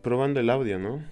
Probando el audio, ¿no?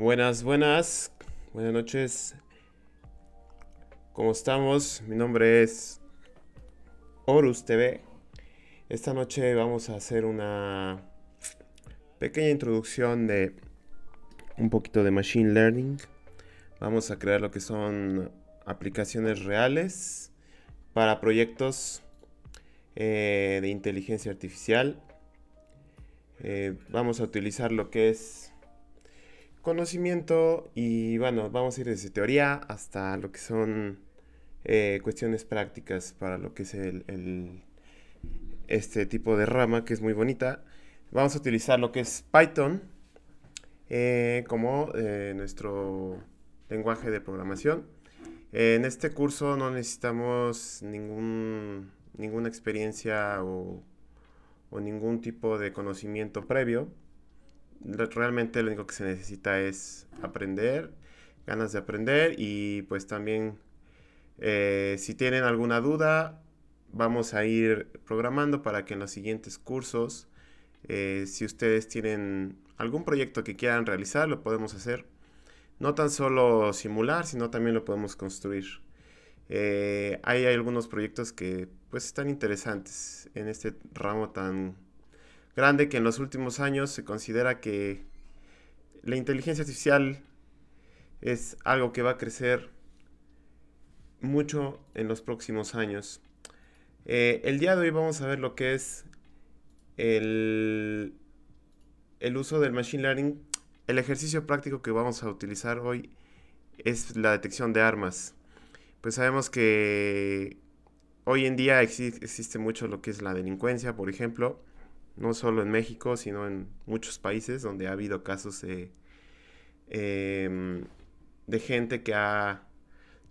Buenas, buenas. Buenas noches. ¿Cómo estamos? Mi nombre es Horus TV. Esta noche vamos a hacer una pequeña introducción de un poquito de Machine Learning. Vamos a crear lo que son aplicaciones reales para proyectos eh, de inteligencia artificial. Eh, vamos a utilizar lo que es conocimiento y bueno, vamos a ir desde teoría hasta lo que son eh, cuestiones prácticas para lo que es el, este tipo de rama que es muy bonita. Vamos a utilizar lo que es Python eh, como eh, nuestro lenguaje de programación. en este curso no necesitamos ningún, ninguna experiencia o ningún tipo de conocimiento previo realmente lo único que se necesita es aprender, ganas de aprender y pues también eh, si tienen alguna duda vamos a ir programando para que en los siguientes cursos eh, si ustedes tienen algún proyecto que quieran realizar lo podemos hacer. No tan solo simular, sino también lo podemos construir. hay, eh, hay algunos proyectos que pues están interesantes en este ramo tan grande que en los últimos años se considera que la inteligencia artificial es algo que va a crecer mucho en los próximos años. Eh, el día de hoy vamos a ver lo que es el, el uso del Machine Learning. El ejercicio práctico que vamos a utilizar hoy es la detección de armas. Pues sabemos que hoy en día existe mucho lo que es la delincuencia, por ejemplo, no solo en México, sino en muchos países donde ha habido casos em, de gente que ha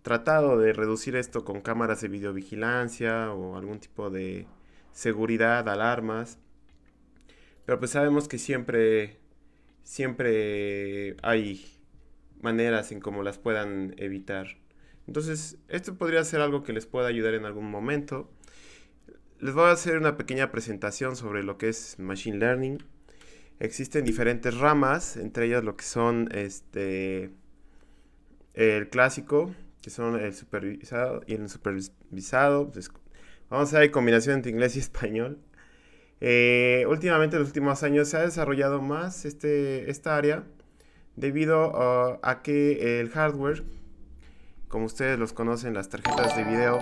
tratado de reducir esto con cámaras de videovigilancia o algún tipo de seguridad, alarmas. Pero pues sabemos que siempre, siempre hay maneras en cómo las puedan evitar. Entonces, esto podría ser algo que les pueda ayudar en algún momento. Les voy a hacer una pequeña presentación sobre lo que es Machine Learning. Existen diferentes ramas, entre ellas lo que son este, el clásico, que son el supervisado y el supervisado. Pues, vamos a ver combinación entre inglés y español. Eh, últimamente, en los últimos años, se ha desarrollado más este, esta área debido uh, a que el hardware, como ustedes los conocen, las tarjetas de video,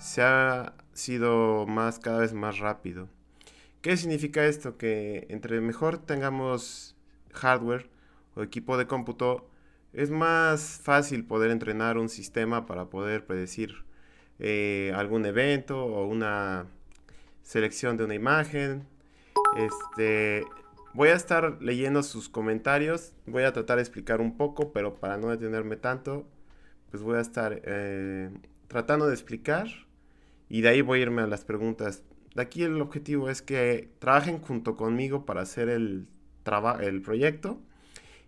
se ha sido más cada vez más rápido. ¿Qué significa esto? Que entre mejor tengamos hardware o equipo de cómputo, es más fácil poder entrenar un sistema para poder predecir eh, algún evento o una selección de una imagen. Este, voy a estar leyendo sus comentarios, voy a tratar de explicar un poco, pero para no detenerme tanto, pues voy a estar eh, tratando de explicar y de ahí voy a irme a las preguntas. De aquí el objetivo es que trabajen junto conmigo para hacer el, el proyecto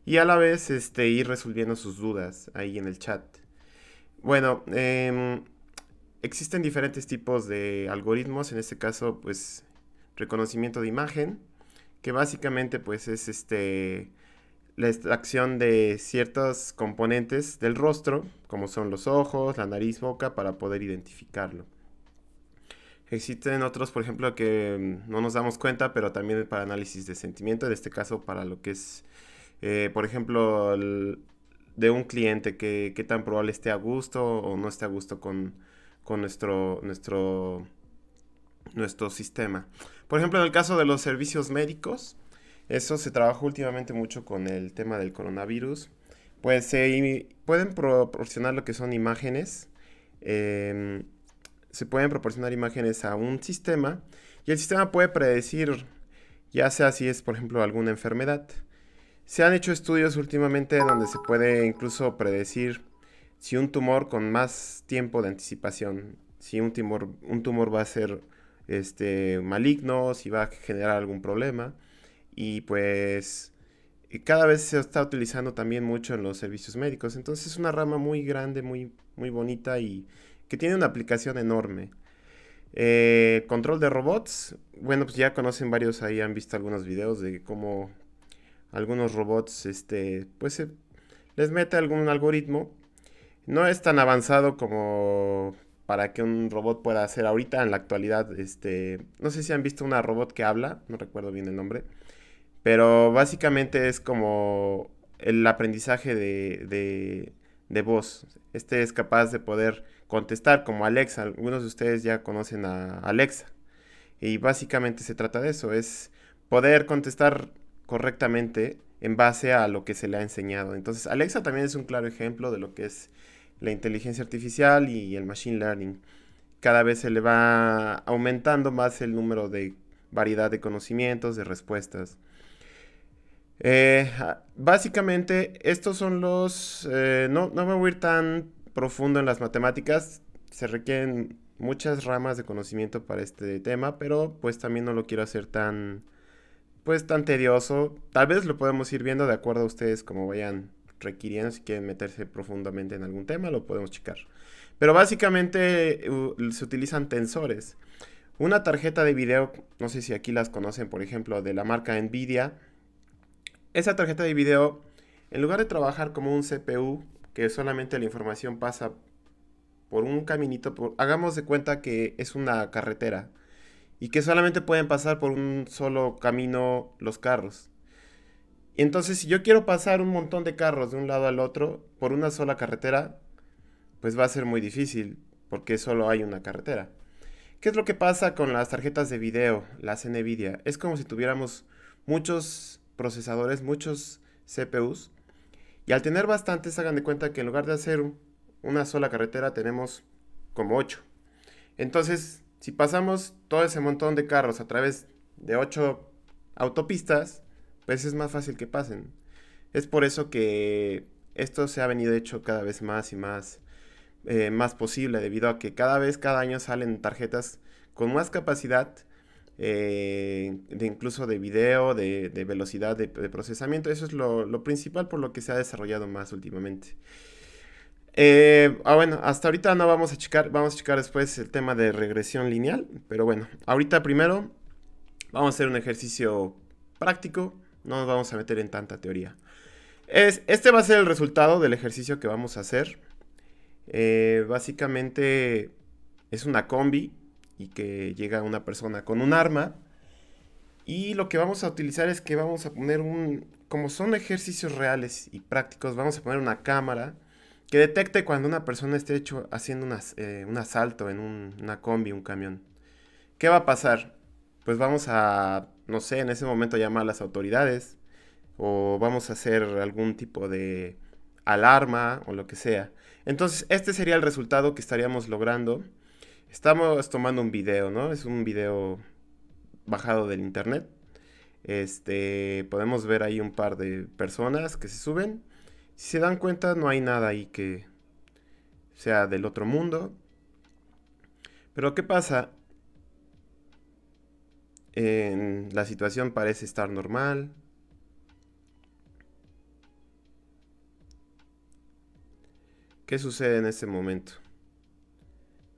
y a la vez este, ir resolviendo sus dudas ahí en el chat. Bueno, em, existen diferentes tipos de algoritmos, en este caso pues reconocimiento de imagen, que básicamente pues es este la extracción de ciertos componentes del rostro, como son los ojos, la nariz, boca, para poder identificarlo. Existen otros, por ejemplo, que mm, no nos damos cuenta, pero también para análisis de sentimiento, en este caso para lo que es, eh, por ejemplo, de un cliente, que, tan probable esté a gusto o no esté a gusto con, nuestro, nuestro, nuestro sistema. Por ejemplo, en el caso de los servicios médicos, eso se trabajó últimamente mucho con el tema del coronavirus. Pues se pueden proporcionar lo que son imágenes em, se pueden proporcionar imágenes a un sistema y el sistema puede predecir, ya sea si es por ejemplo alguna enfermedad. Se han hecho estudios últimamente donde se puede incluso predecir si un tumor con más tiempo de anticipación, si un tumor, un tumor va a ser este, maligno, si va a generar algún problema. Y pues cada vez se está utilizando también mucho en los servicios médicos. Entonces es una rama muy grande, muy, muy bonita y que tiene una aplicación enorme. Eh, control de robots, bueno, pues ya conocen varios ahí, han visto algunos videos de cómo algunos robots, este, pues les mete algún algoritmo. No es tan avanzado como para que un robot pueda hacer ahorita en la actualidad. Este, no sé si han visto una robot que habla, no recuerdo bien el nombre, pero básicamente es como el aprendizaje de, de voz. Este es capaz de poder contestar como Alexa. Algunos de ustedes ya conocen a Alexa. Y básicamente se trata de eso, es poder contestar correctamente en base a lo que se le ha enseñado. Entonces Alexa también es un claro ejemplo de lo que es la inteligencia artificial y el machine learning. Cada vez se le va aumentando más el número de variedad de conocimientos, de respuestas. Eh, básicamente, estos son los... Eh, no, no me voy a ir tan profundo en las matemáticas, se requieren muchas ramas de conocimiento para este tema, pero pues también no lo quiero hacer tan pues tan tedioso. Tal vez lo podemos ir viendo de acuerdo a ustedes como vayan requiriendo si quieren meterse profundamente en algún tema, lo podemos checar. Pero básicamente se utilizan tensores. Una tarjeta de video, no sé si aquí las conocen, por ejemplo, de la marca Nvidia. Esa tarjeta de video, en lugar de trabajar como un CPU que solamente la información pasa por un caminito, hagamos de cuenta que es una carretera y que solamente pueden pasar por un solo camino los carros. Entonces, si yo quiero pasar un montón de carros de un lado al otro por una sola carretera, pues va a ser muy difícil porque solo hay una carretera. ¿Qué es lo que pasa con las tarjetas de video, las NVIDIA? Es como si tuviéramos muchos procesadores, muchos CPUs y al tener bastantes, hagan de cuenta que en lugar de hacer una sola carretera tenemos como 8. Entonces, si pasamos todo ese montón de carros a través de ocho autopistas, pues es más fácil que pasen. Es por eso que esto se ha venido hecho cada vez más y más, eh, más posible, debido a que cada vez, cada año salen tarjetas con más capacidad eh, de incluso de video, de, velocidad de, procesamiento. Eso es lo, principal por lo que se ha desarrollado más últimamente. Eh, ah, bueno, hasta ahorita no vamos a checar, vamos a checar después el tema de regresión lineal, pero bueno, ahorita primero vamos a hacer un ejercicio práctico, no nos vamos a meter en tanta teoría. Es, este va a ser el resultado del ejercicio que vamos a hacer. Eh, básicamente es una combi y que llega una persona con un arma. Y lo que vamos a utilizar es que vamos a poner un, como son ejercicios reales y prácticos, vamos a poner una cámara que detecte cuando una persona esté hecho haciendo un eh, asalto en una combi, un camión. ¿Qué va a pasar? Pues vamos a, no sé, en ese momento llamar a las autoridades o vamos a hacer algún tipo de alarma o lo que sea. Entonces, este sería el resultado que estaríamos logrando Estamos tomando un video, ¿no? Es un video bajado del internet. Este, podemos ver ahí un par de personas que se suben. Si se dan cuenta, no hay nada ahí que sea del otro mundo. Pero ¿qué pasa? En la situación parece estar normal. ¿Qué sucede en ese momento?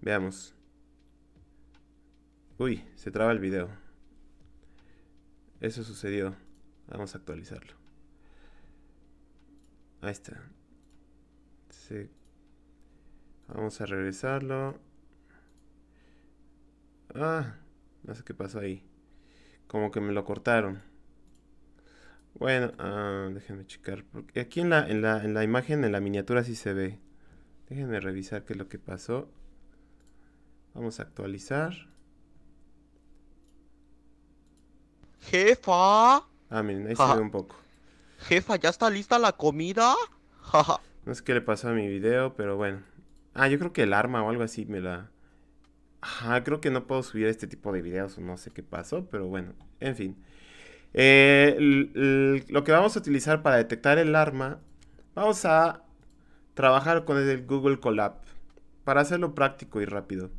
Veamos. Uy, se traba el video. Eso sucedió. Vamos a actualizarlo. Ahí está. Vamos a regresarlo. Ah, no sé qué pasó ahí. Como que me lo cortaron. Bueno, ah, déjenme checar. Porque aquí en la, en la imagen, en la miniatura sí se ve. Déjenme revisar qué es lo que pasó. Vamos a actualizar. Jefa. Ah, miren, ahí se ve un poco. Jefa, ¿ya está lista la comida? No sé qué le pasó a mi video, pero bueno. Ah, yo creo que el arma o algo así me la... Ajá, creo que no puedo subir este tipo de videos, o no sé qué pasó, pero bueno, en fin. Eh, lo que vamos a utilizar para detectar el arma, vamos a trabajar con el Google Collab para hacerlo práctico y rápido.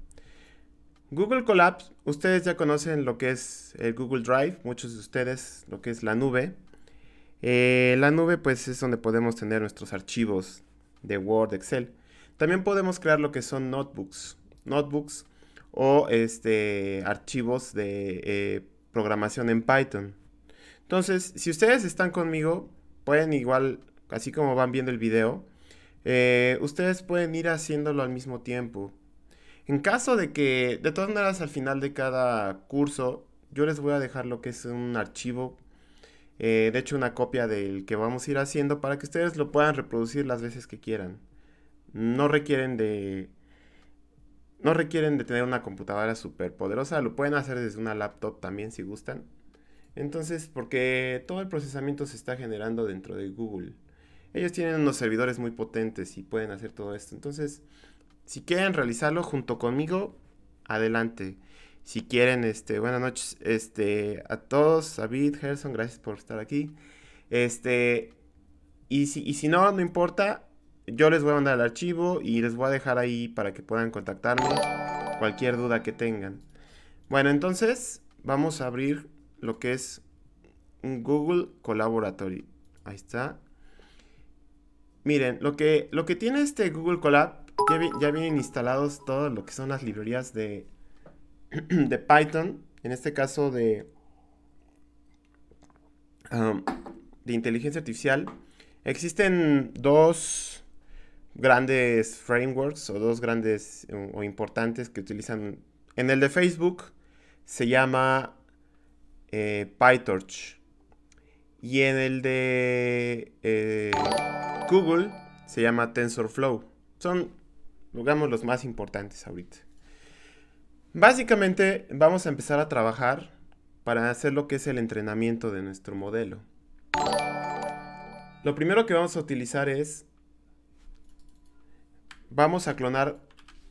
Google Collapse, ustedes ya conocen lo que es el Google Drive, muchos de ustedes lo que es la nube. Eh, la nube pues es donde podemos tener nuestros archivos de Word, Excel. También podemos crear lo que son notebooks, notebooks o este, archivos de eh, programación en Python. Entonces, si ustedes están conmigo, pueden igual, así como van viendo el video, eh, ustedes pueden ir haciéndolo al mismo tiempo. En caso de que, de todas maneras, al final de cada curso, yo les voy a dejar lo que es un archivo, eh, de hecho una copia del que vamos a ir haciendo para que ustedes lo puedan reproducir las veces que quieran. No requieren de, no requieren de tener una computadora súper poderosa, lo pueden hacer desde una laptop también si gustan. Entonces, porque todo el procesamiento se está generando dentro de Google. Ellos tienen unos servidores muy potentes y pueden hacer todo esto. Entonces, si quieren realizarlo junto conmigo, adelante. Si quieren, este, buenas noches este, a todos, David, Gerson, gracias por estar aquí. Este, y si, si no, no importa, yo les voy a mandar el archivo y les voy a dejar ahí para que puedan contactarme cualquier duda que tengan. Bueno, entonces vamos a abrir lo que es un Google Collaboratory. Ahí está. Miren, lo que, lo que tiene este Google Collab ya, vienen instalados todo lo que son las librerías de, de Python, en este caso de, de inteligencia artificial. Existen dos grandes frameworks o dos grandes o, importantes que utilizan. En el de Facebook se llama eh, PyTorch y en el de eh, Google se llama TensorFlow. Son Logramos los más importantes ahorita. Básicamente vamos a empezar a trabajar para hacer lo que es el entrenamiento de nuestro modelo. Lo primero que vamos a utilizar es, vamos a clonar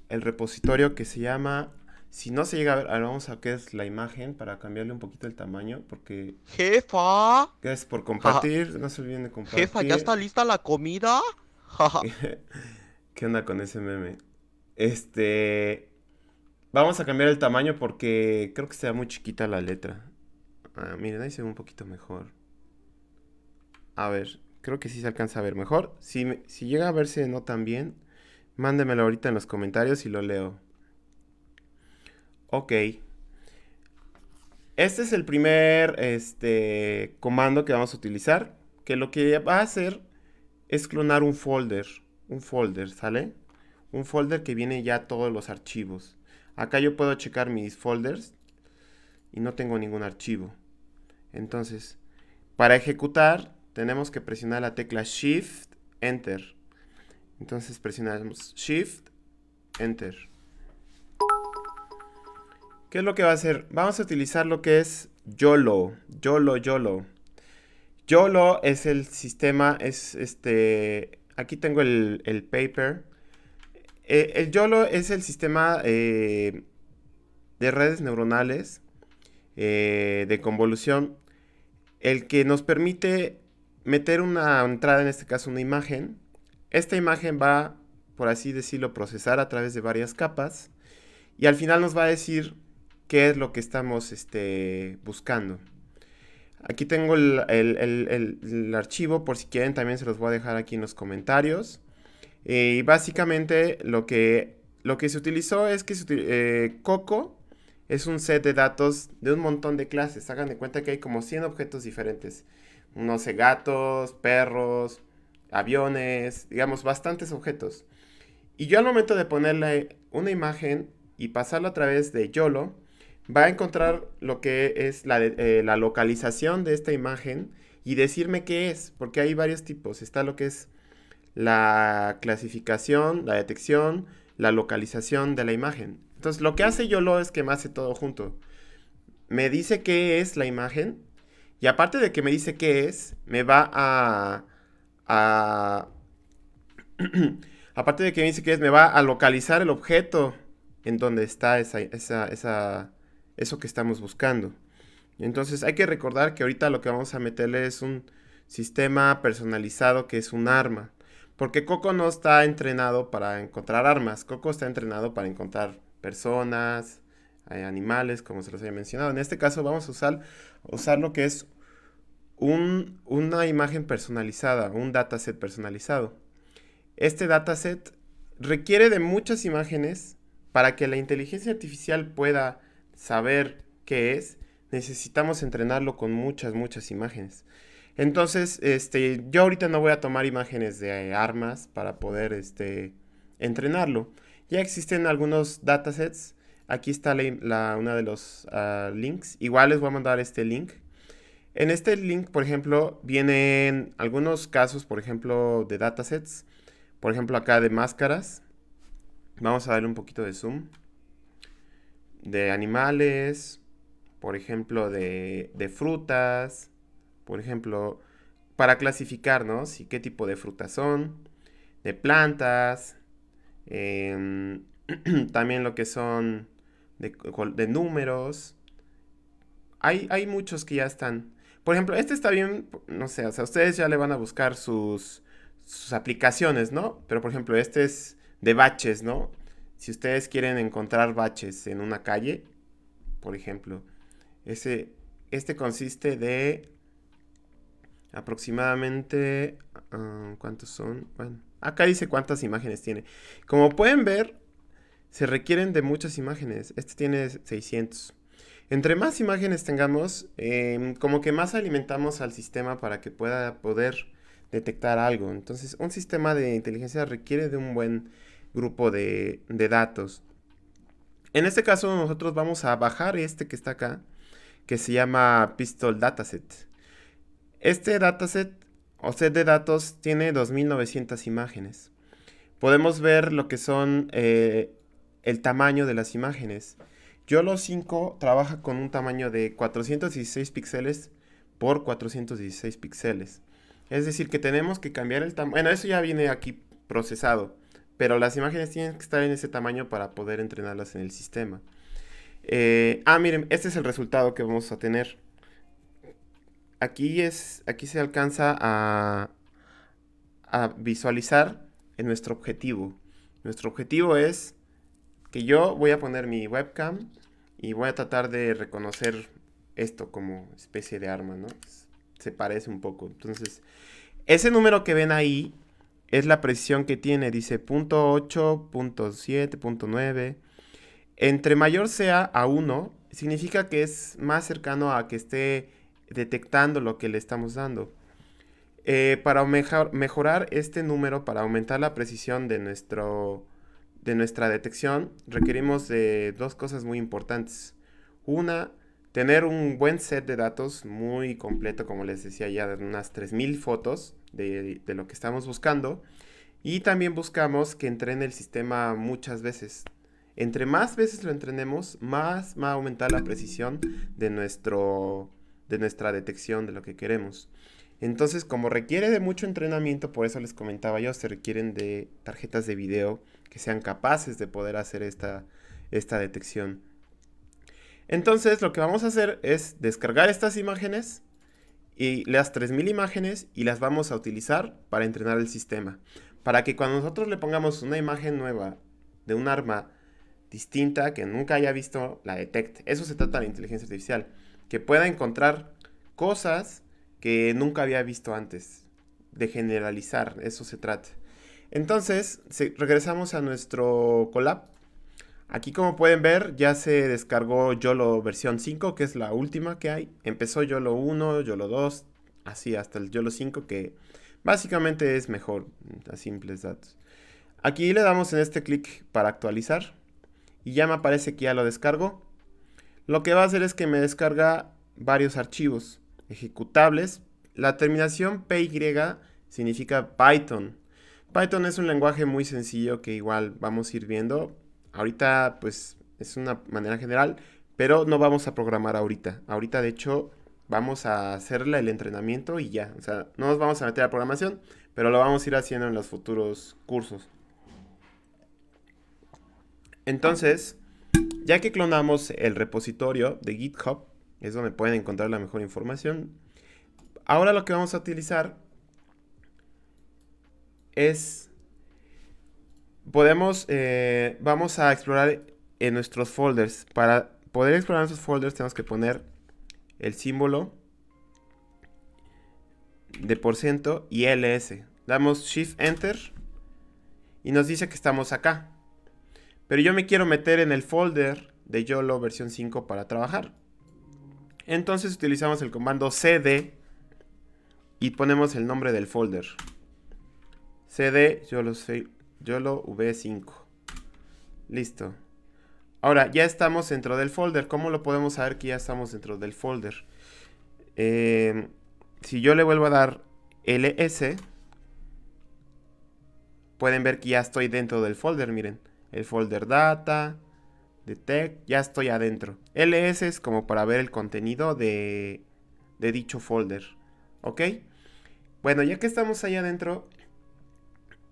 el repositorio que se llama, si no se llega a ver, vamos a que es la imagen para cambiarle un poquito el tamaño, porque... Jefa. Gracias por compartir, no se olviden de Jefa, ¿ya está lista la comida? con ese meme? Este. Vamos a cambiar el tamaño porque creo que sea muy chiquita la letra. Ah, miren, ahí se ve un poquito mejor. A ver, creo que sí se alcanza a ver mejor. Si, si llega a verse no tan bien, mándemelo ahorita en los comentarios y lo leo. Ok. Este es el primer este, comando que vamos a utilizar, que lo que va a hacer es clonar un folder un folder, ¿sale? Un folder que viene ya todos los archivos. Acá yo puedo checar mis folders y no tengo ningún archivo. Entonces, para ejecutar tenemos que presionar la tecla Shift, Enter. Entonces presionamos Shift, Enter. ¿Qué es lo que va a hacer? Vamos a utilizar lo que es YOLO, YOLO, YOLO. YOLO es el sistema, es este, aquí tengo el, paper. Eh, el YOLO es el sistema eh, de redes neuronales eh, de convolución, el que nos permite meter una entrada, en este caso una imagen. Esta imagen va, por así decirlo, procesar a través de varias capas y al final nos va a decir qué es lo que estamos este, buscando. Aquí tengo el, archivo, por si quieren también se los voy a dejar aquí en los comentarios. Eh, y básicamente lo que, lo que se utilizó es que eh, Coco es un set de datos de un montón de clases. Hagan de cuenta que hay como 100 objetos diferentes. No sé, gatos, perros, aviones, digamos, bastantes objetos. Y yo al momento de ponerle una imagen y pasarlo a través de YOLO, va a encontrar lo que es eh, la, localización de esta imagen y decirme qué es, porque hay varios tipos. Está lo que es la clasificación, la detección, la localización de la imagen. Entonces lo que hace YOLO es que me hace todo junto. Me dice qué es la imagen y aparte de que me dice qué es, me va a... a aparte de que me dice qué es, me va a localizar el objeto en donde está esa, esa, eso que estamos buscando. Entonces hay que recordar que ahorita lo que vamos a meterle es un sistema personalizado que es un arma. Porque Coco no está entrenado para encontrar armas. Coco está entrenado para encontrar personas, eh, animales, como se los había mencionado. En este caso vamos a usar, usar lo que es una imagen personalizada, un dataset personalizado. Este dataset requiere de muchas imágenes para que la inteligencia artificial pueda saber qué es, necesitamos entrenarlo con muchas, muchas imágenes. Entonces, este, yo ahorita no voy a tomar imágenes de armas para poder este, entrenarlo. Ya existen algunos datasets. Aquí está la, una de los ah, links. Igual les voy a mandar este link. En este link, por ejemplo, vienen algunos casos, por ejemplo, de datasets. Por ejemplo, acá de máscaras. Vamos a darle un poquito de zoom de animales, por ejemplo, de, frutas, por ejemplo, para clasificarnos y qué tipo de frutas son, de plantas, em, también lo que son de, números. Hay, hay, muchos que ya están. Por ejemplo, este está bien, no sé, o sea, ustedes ya le van a buscar sus, sus aplicaciones, ¿no? Pero por ejemplo, este es de baches, ¿no? Si ustedes quieren encontrar baches en una calle, por ejemplo, ese, este consiste de aproximadamente... Ah, ¿Cuántos son? Bueno, acá dice cuántas imágenes tiene. Como pueden ver, se requieren de muchas imágenes. Este tiene 600. Entre más imágenes tengamos, em, como que más alimentamos al sistema para que pueda poder detectar algo. Entonces, un sistema de inteligencia requiere de un buen grupo de, datos. En este caso nosotros vamos a bajar este que está acá, que se llama Pistol Dataset. Este dataset o set de datos tiene 2900 imágenes. Podemos ver lo que son eh, el tamaño de las imágenes. YOLO 5 trabaja con un tamaño de 416 píxeles por 416 píxeles. Es decir, que tenemos que cambiar el tamaño. Bueno, eso ya viene aquí procesado pero las imágenes tienen que estar en ese tamaño para poder entrenarlas en el sistema. Eh, ah, miren, este es el resultado que vamos a tener. Aquí, es, aquí se alcanza a, a visualizar en nuestro objetivo. Nuestro objetivo es que yo voy a poner mi webcam y voy a tratar de reconocer esto como especie de arma, ¿no? Se parece un poco. Entonces, ese número que ven ahí es la precisión que tiene, dice .8, .7, .9. Entre mayor sea a 1, significa que es más cercano a que esté detectando lo que le estamos dando. Eh, para mejorar este número, para aumentar la precisión de, nuestro, de nuestra detección, requerimos de dos cosas muy importantes. Una, tener un buen set de datos muy completo, como les decía ya, de unas 3.000 fotos de, lo que estamos buscando. Y también buscamos que entrene el sistema muchas veces. Entre más veces lo entrenemos, más va a aumentar la precisión de, nuestro, de nuestra detección de lo que queremos. Entonces, como requiere de mucho entrenamiento, por eso les comentaba yo, se requieren de tarjetas de video que sean capaces de poder hacer esta, esta detección. Entonces, lo que vamos a hacer es descargar estas imágenes y las 3000 imágenes y las vamos a utilizar para entrenar el sistema. Para que cuando nosotros le pongamos una imagen nueva de un arma distinta que nunca haya visto, la detecte. Eso se trata de inteligencia artificial, que pueda encontrar cosas que nunca había visto antes, de generalizar, eso se trata. Entonces, regresamos a nuestro collab Aquí como pueden ver ya se descargó YOLO versión 5, que es la última que hay. Empezó YOLO 1, YOLO 2, así hasta el YOLO 5 que básicamente es mejor a simples datos. Aquí le damos en este clic para actualizar y ya me aparece que ya lo descargo. Lo que va a hacer es que me descarga varios archivos ejecutables. La terminación PY significa Python. Python es un lenguaje muy sencillo que igual vamos a ir viendo ahorita pues es una manera general, pero no vamos a programar ahorita. Ahorita de hecho vamos a hacerle el entrenamiento y ya. O sea, no nos vamos a meter a programación, pero lo vamos a ir haciendo en los futuros cursos. Entonces, ya que clonamos el repositorio de GitHub, es donde pueden encontrar la mejor información. Ahora lo que vamos a utilizar es podemos, eh, vamos a explorar en nuestros folders. Para poder explorar nuestros folders tenemos que poner el símbolo de por y ls. Damos shift enter y nos dice que estamos acá. Pero yo me quiero meter en el folder de YOLO versión 5 para trabajar. Entonces utilizamos el comando cd y ponemos el nombre del folder. cd YOLO, YOLO V5. Listo. Ahora, ya estamos dentro del folder. ¿Cómo lo podemos saber que ya estamos dentro del folder? Eh, si yo le vuelvo a dar ls, pueden ver que ya estoy dentro del folder, miren. El folder data, detect, ya estoy adentro. ls es como para ver el contenido de, de dicho folder, ¿ok? Bueno, ya que estamos allá adentro,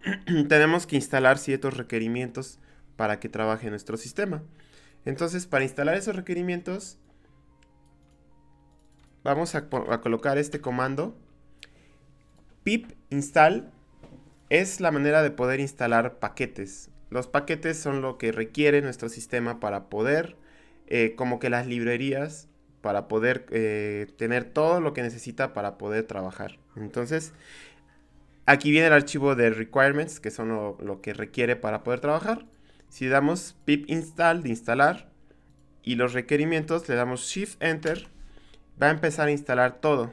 tenemos que instalar ciertos requerimientos para que trabaje nuestro sistema. Entonces, para instalar esos requerimientos, vamos a, colocar este comando. pip install es la manera de poder instalar paquetes. Los paquetes son lo que requiere nuestro sistema para poder, eh, como que las librerías, para poder eh, tener todo lo que necesita para poder trabajar. Entonces, Aquí viene el archivo de requirements, que son lo, que requiere para poder trabajar. Si damos pip install de instalar y los requerimientos, le damos shift enter, va a empezar a instalar todo.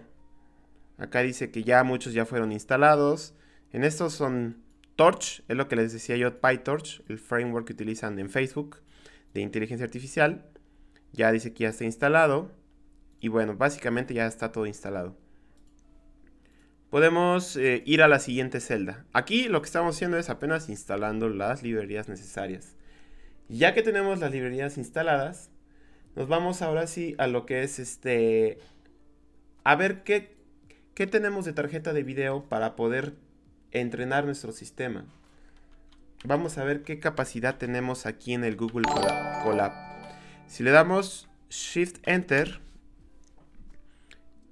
Acá dice que ya muchos ya fueron instalados. En estos son Torch, es lo que les decía yo, PyTorch, el framework que utilizan en Facebook de inteligencia artificial. Ya dice que ya está instalado. Y bueno, básicamente ya está todo instalado podemos eh, ir a la siguiente celda. Aquí lo que estamos haciendo es apenas instalando las librerías necesarias. Ya que tenemos las librerías instaladas, nos vamos ahora sí a lo que es este... A ver qué, qué tenemos de tarjeta de video para poder entrenar nuestro sistema. Vamos a ver qué capacidad tenemos aquí en el Google Colab. Si le damos Shift Enter,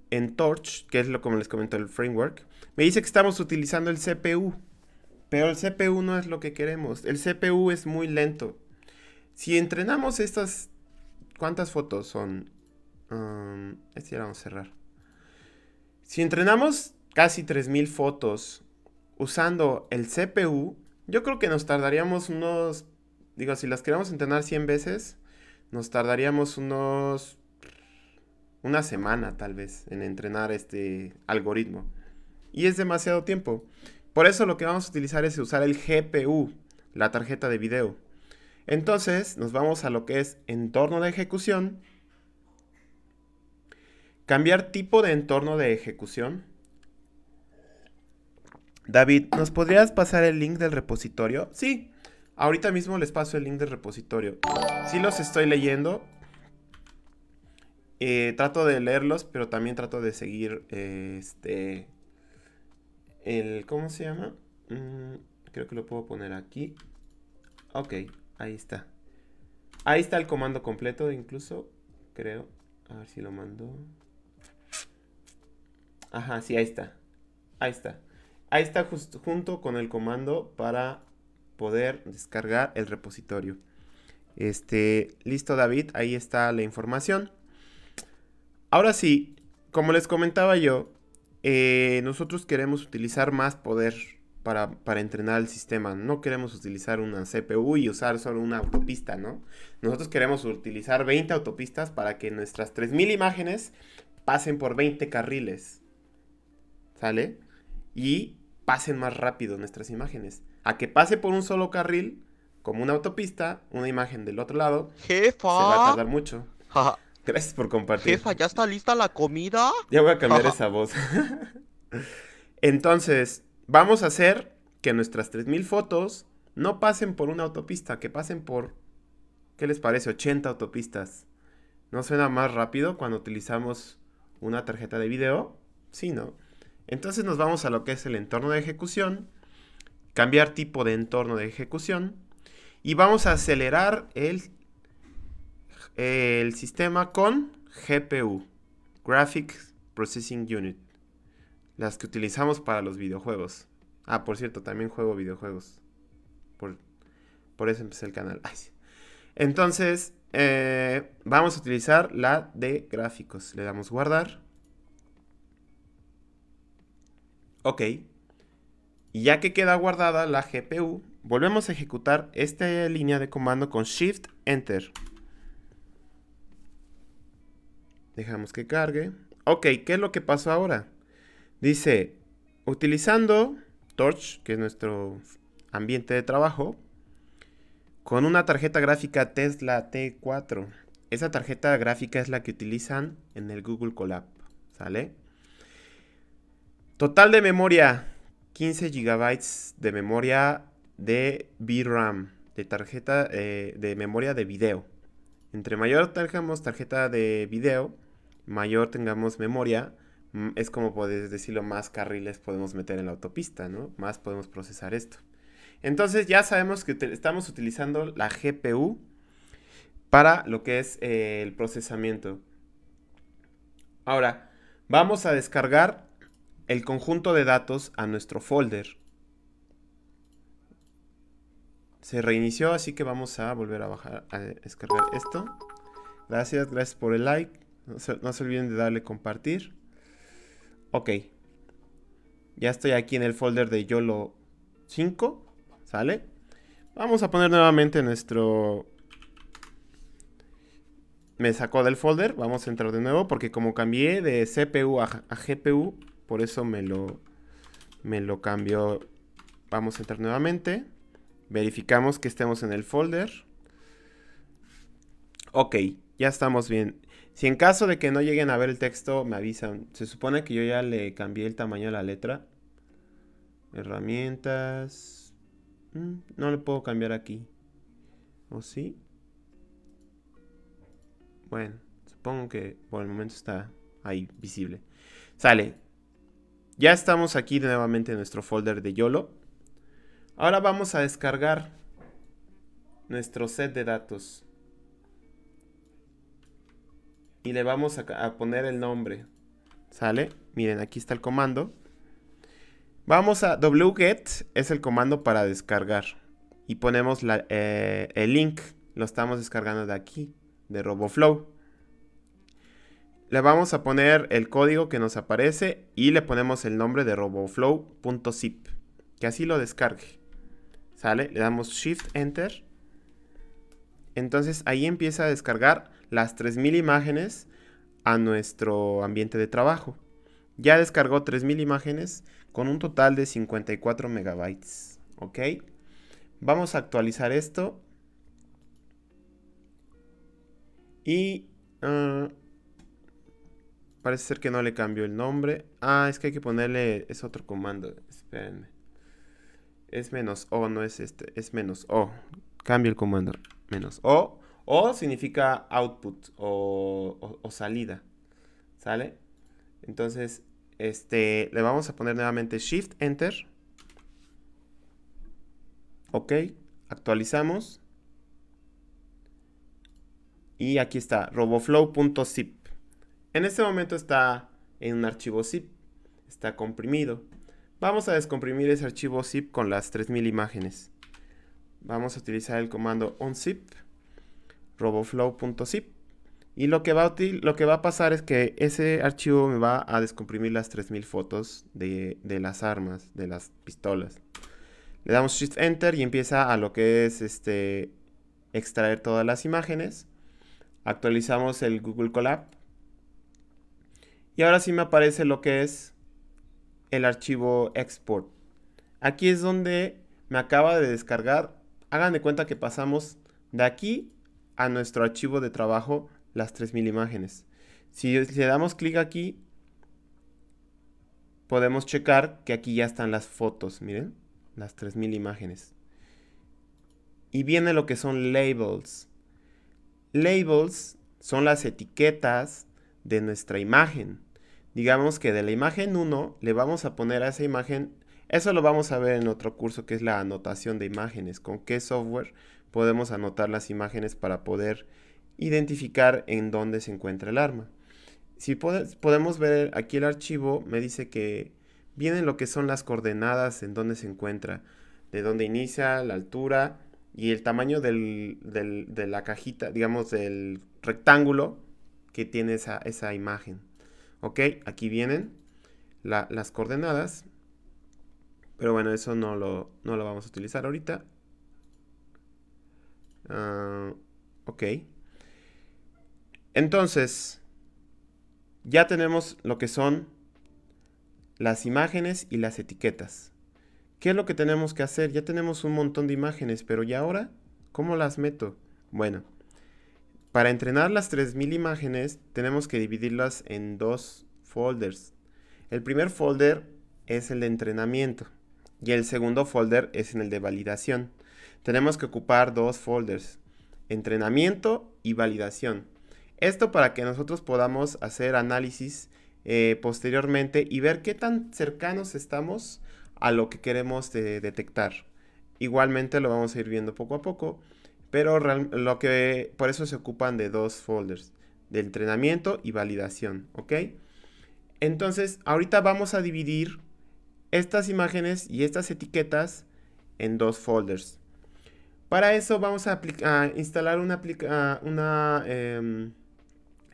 en Torch, que es lo como les comentó el framework, me dice que estamos utilizando el CPU. Pero el CPU no es lo que queremos. El CPU es muy lento. Si entrenamos estas... ¿Cuántas fotos son? Um, este ya vamos a cerrar. Si entrenamos casi 3000 fotos usando el CPU, yo creo que nos tardaríamos unos... Digo, si las queremos entrenar 100 veces, nos tardaríamos unos una semana tal vez en entrenar este algoritmo. Y es demasiado tiempo. Por eso lo que vamos a utilizar es usar el GPU, la tarjeta de video. Entonces nos vamos a lo que es entorno de ejecución. Cambiar tipo de entorno de ejecución. David, ¿nos podrías pasar el link del repositorio? Sí, ahorita mismo les paso el link del repositorio. Sí los estoy leyendo, eh, trato de leerlos, pero también trato de seguir eh, este. El. ¿Cómo se llama? Mm, creo que lo puedo poner aquí. Ok, ahí está. Ahí está el comando completo, incluso. Creo. A ver si lo mando. Ajá, sí, ahí está. Ahí está. Ahí está justo junto con el comando para poder descargar el repositorio. Este, listo David, ahí está la información. Ahora sí, como les comentaba yo, eh, nosotros queremos utilizar más poder para, entrenar el sistema. No queremos utilizar una CPU y usar solo una autopista, ¿no? Nosotros queremos utilizar 20 autopistas para que nuestras 3.000 imágenes pasen por 20 carriles. ¿Sale? Y pasen más rápido nuestras imágenes. A que pase por un solo carril, como una autopista, una imagen del otro lado, se va a tardar mucho. Gracias por compartir. Jefa, ¿ya está lista la comida? Ya voy a cambiar esa voz. Entonces, vamos a hacer que nuestras 3.000 fotos no pasen por una autopista, que pasen por, ¿qué les parece? 80 autopistas. ¿No suena más rápido cuando utilizamos una tarjeta de video? Sí, ¿no? Entonces nos vamos a lo que es el entorno de ejecución, cambiar tipo de entorno de ejecución y vamos a acelerar el el sistema con GPU, Graphics Processing Unit, las que utilizamos para los videojuegos. Ah, por cierto, también juego videojuegos. Por, eso empecé el canal. Entonces, eh, vamos a utilizar la de gráficos. Le damos guardar. Ok. Y ya que queda guardada la GPU, volvemos a ejecutar esta línea de comando con Shift Enter. Dejamos que cargue. Ok, ¿qué es lo que pasó ahora? Dice, utilizando Torch, que es nuestro ambiente de trabajo, con una tarjeta gráfica Tesla T4. Esa tarjeta gráfica es la que utilizan en el Google Colab, ¿sale? Total de memoria, 15 GB de memoria de VRAM, de tarjeta eh, de memoria de video. Entre mayor tengamos tarjeta de video, mayor tengamos memoria, mm, es como puedes decirlo, más carriles podemos meter en la autopista, ¿no? Más podemos procesar esto. Entonces ya sabemos que estamos utilizando la GPU para lo que es eh, el procesamiento. Ahora, vamos a descargar el conjunto de datos a nuestro folder. Se reinició, así que vamos a volver a bajar, a descargar esto. Gracias, gracias por el like. No se, olviden de darle compartir. Ok. Ya estoy aquí en el folder de YOLO 5. ¿Sale? Vamos a poner nuevamente nuestro... Me sacó del folder. Vamos a entrar de nuevo porque como cambié de CPU a, GPU, por eso me lo, me lo cambió. Vamos a entrar nuevamente. Verificamos que estemos en el folder. Ok, ya estamos bien. Si en caso de que no lleguen a ver el texto, me avisan. Se supone que yo ya le cambié el tamaño de la letra. Herramientas. Mm, no lo puedo cambiar aquí. ¿O sí? Bueno, supongo que por el momento está ahí visible. Sale. Ya estamos aquí nuevamente en nuestro folder de YOLO. Ahora vamos a descargar nuestro set de datos y le vamos a, poner el nombre. ¿Sale? Miren, aquí está el comando. Vamos a wget, es el comando para descargar. Y ponemos eh, el link, lo estamos descargando de aquí, de RoboFlow. Le vamos a poner el código que nos aparece y le ponemos el nombre de roboflow.zip. Que así lo descargue. ¿Sale? Le damos Shift Enter. Entonces ahí empieza a descargar las 3.000 imágenes a nuestro ambiente de trabajo. Ya descargó 3.000 imágenes con un total de 54 megabytes. ¿Ok? Vamos a actualizar esto. Y... Ah, parece ser que no le cambió el nombre. Ah, es que hay que ponerle... Es otro comando. Espérenme. Es menos O, no es este. Es menos O. Cambio el comando. Menos O. O significa output o, salida. ¿Sale? Entonces, este, le vamos a poner nuevamente Shift, Enter. Ok, actualizamos. Y aquí está, roboflow.zip. En este momento está en un archivo zip, está comprimido. Vamos a descomprimir ese archivo zip con las 3000 imágenes. Vamos a utilizar el comando unzip roboflow.zip. Y lo que, va a lo que va a pasar es que ese archivo me va a descomprimir las 3000 fotos de, de, las armas, de las pistolas. Le damos Shift Enter y empieza a lo que es este extraer todas las imágenes. Actualizamos el Google Colab. Y ahora sí me aparece lo que es el archivo export. Aquí es donde me acaba de descargar. Hagan de cuenta que pasamos de aquí a nuestro archivo de trabajo las 3000 imágenes. Si le damos clic aquí, podemos checar que aquí ya están las fotos, miren, las 3000 imágenes. Y viene lo que son labels. Labels son las etiquetas de nuestra imagen. Digamos que de la imagen 1 le vamos a poner a esa imagen, eso lo vamos a ver en otro curso que es la anotación de imágenes, con qué software podemos anotar las imágenes para poder identificar en dónde se encuentra el arma. Si podemos ver aquí el archivo, me dice que vienen lo que son las coordenadas en dónde se encuentra, de dónde inicia, la altura y el tamaño de la cajita, digamos, del rectángulo que tiene esa, imagen. Ok, aquí vienen las coordenadas, pero bueno, eso no lo, no lo vamos a utilizar ahorita. Ah, ok. Entonces, ya tenemos lo que son las imágenes y las etiquetas. ¿Qué es lo que tenemos que hacer? Ya tenemos un montón de imágenes, pero ¿y ahora? ¿Cómo las meto? Bueno, para entrenar las 3000 imágenes tenemos que dividirlas en dos folders. El primer folder es el de entrenamiento y el segundo folder es en el de validación tenemos que ocupar dos folders, entrenamiento y validación. Esto para que nosotros podamos hacer análisis eh, posteriormente y ver qué tan cercanos estamos a lo que queremos detectar. Igualmente lo vamos a ir viendo poco a poco, pero lo que por eso se ocupan de dos folders, de entrenamiento y validación, ¿ok? Entonces, ahorita vamos a dividir estas imágenes y estas etiquetas en dos folders. Para eso vamos a, instalar una, em,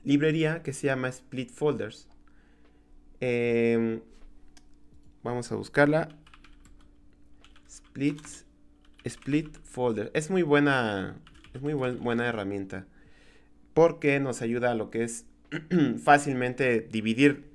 librería que se llama Split Folders. Em, vamos a buscarla. Split, Split Folder. Es muy buena, es muy buena herramienta porque nos ayuda a lo que es fácilmente dividir.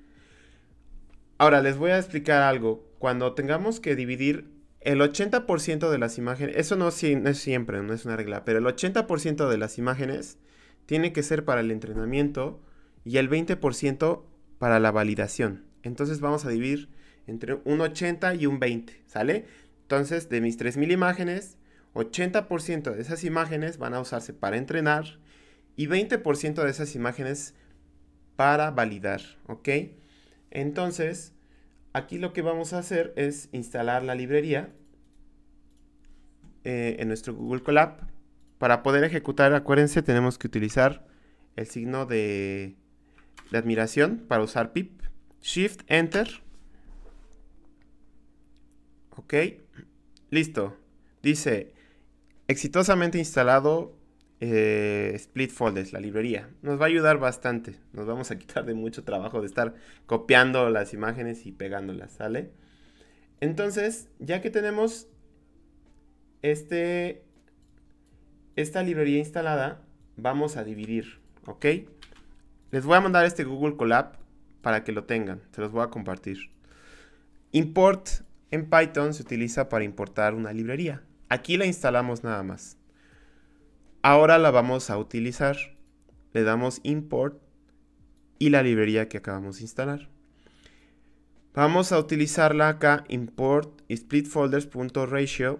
Ahora les voy a explicar algo. Cuando tengamos que dividir el 80% de las imágenes, eso no, es siempre, no es una regla, pero el 80% de las imágenes tiene que ser para el entrenamiento y el 20% para la validación. Entonces vamos a dividir entre un 80 y un 20, ¿sale? Entonces de mis 3.000 imágenes, 80% de esas imágenes van a usarse para entrenar y 20% de esas imágenes para validar, ¿ok? Entonces, Aquí lo que vamos a hacer es instalar la librería eh, en nuestro Google Colab. Para poder ejecutar, acuérdense, tenemos que utilizar el signo de, de admiración para usar pip. Shift, Enter. Ok, listo. Dice, exitosamente instalado eh, Split Folders, la librería. Nos va a ayudar bastante. Nos vamos a quitar de mucho trabajo de estar copiando las imágenes y pegándolas, ¿sale? Entonces, ya que tenemos este, esta librería instalada, vamos a dividir, ¿ok? Les voy a mandar este Google Colab para que lo tengan. Se los voy a compartir. Import en Python se utiliza para importar una librería. Aquí la instalamos nada más. Ahora la vamos a utilizar. Le damos import y la librería que acabamos de instalar. Vamos a utilizarla acá, import splitfolders.ratio.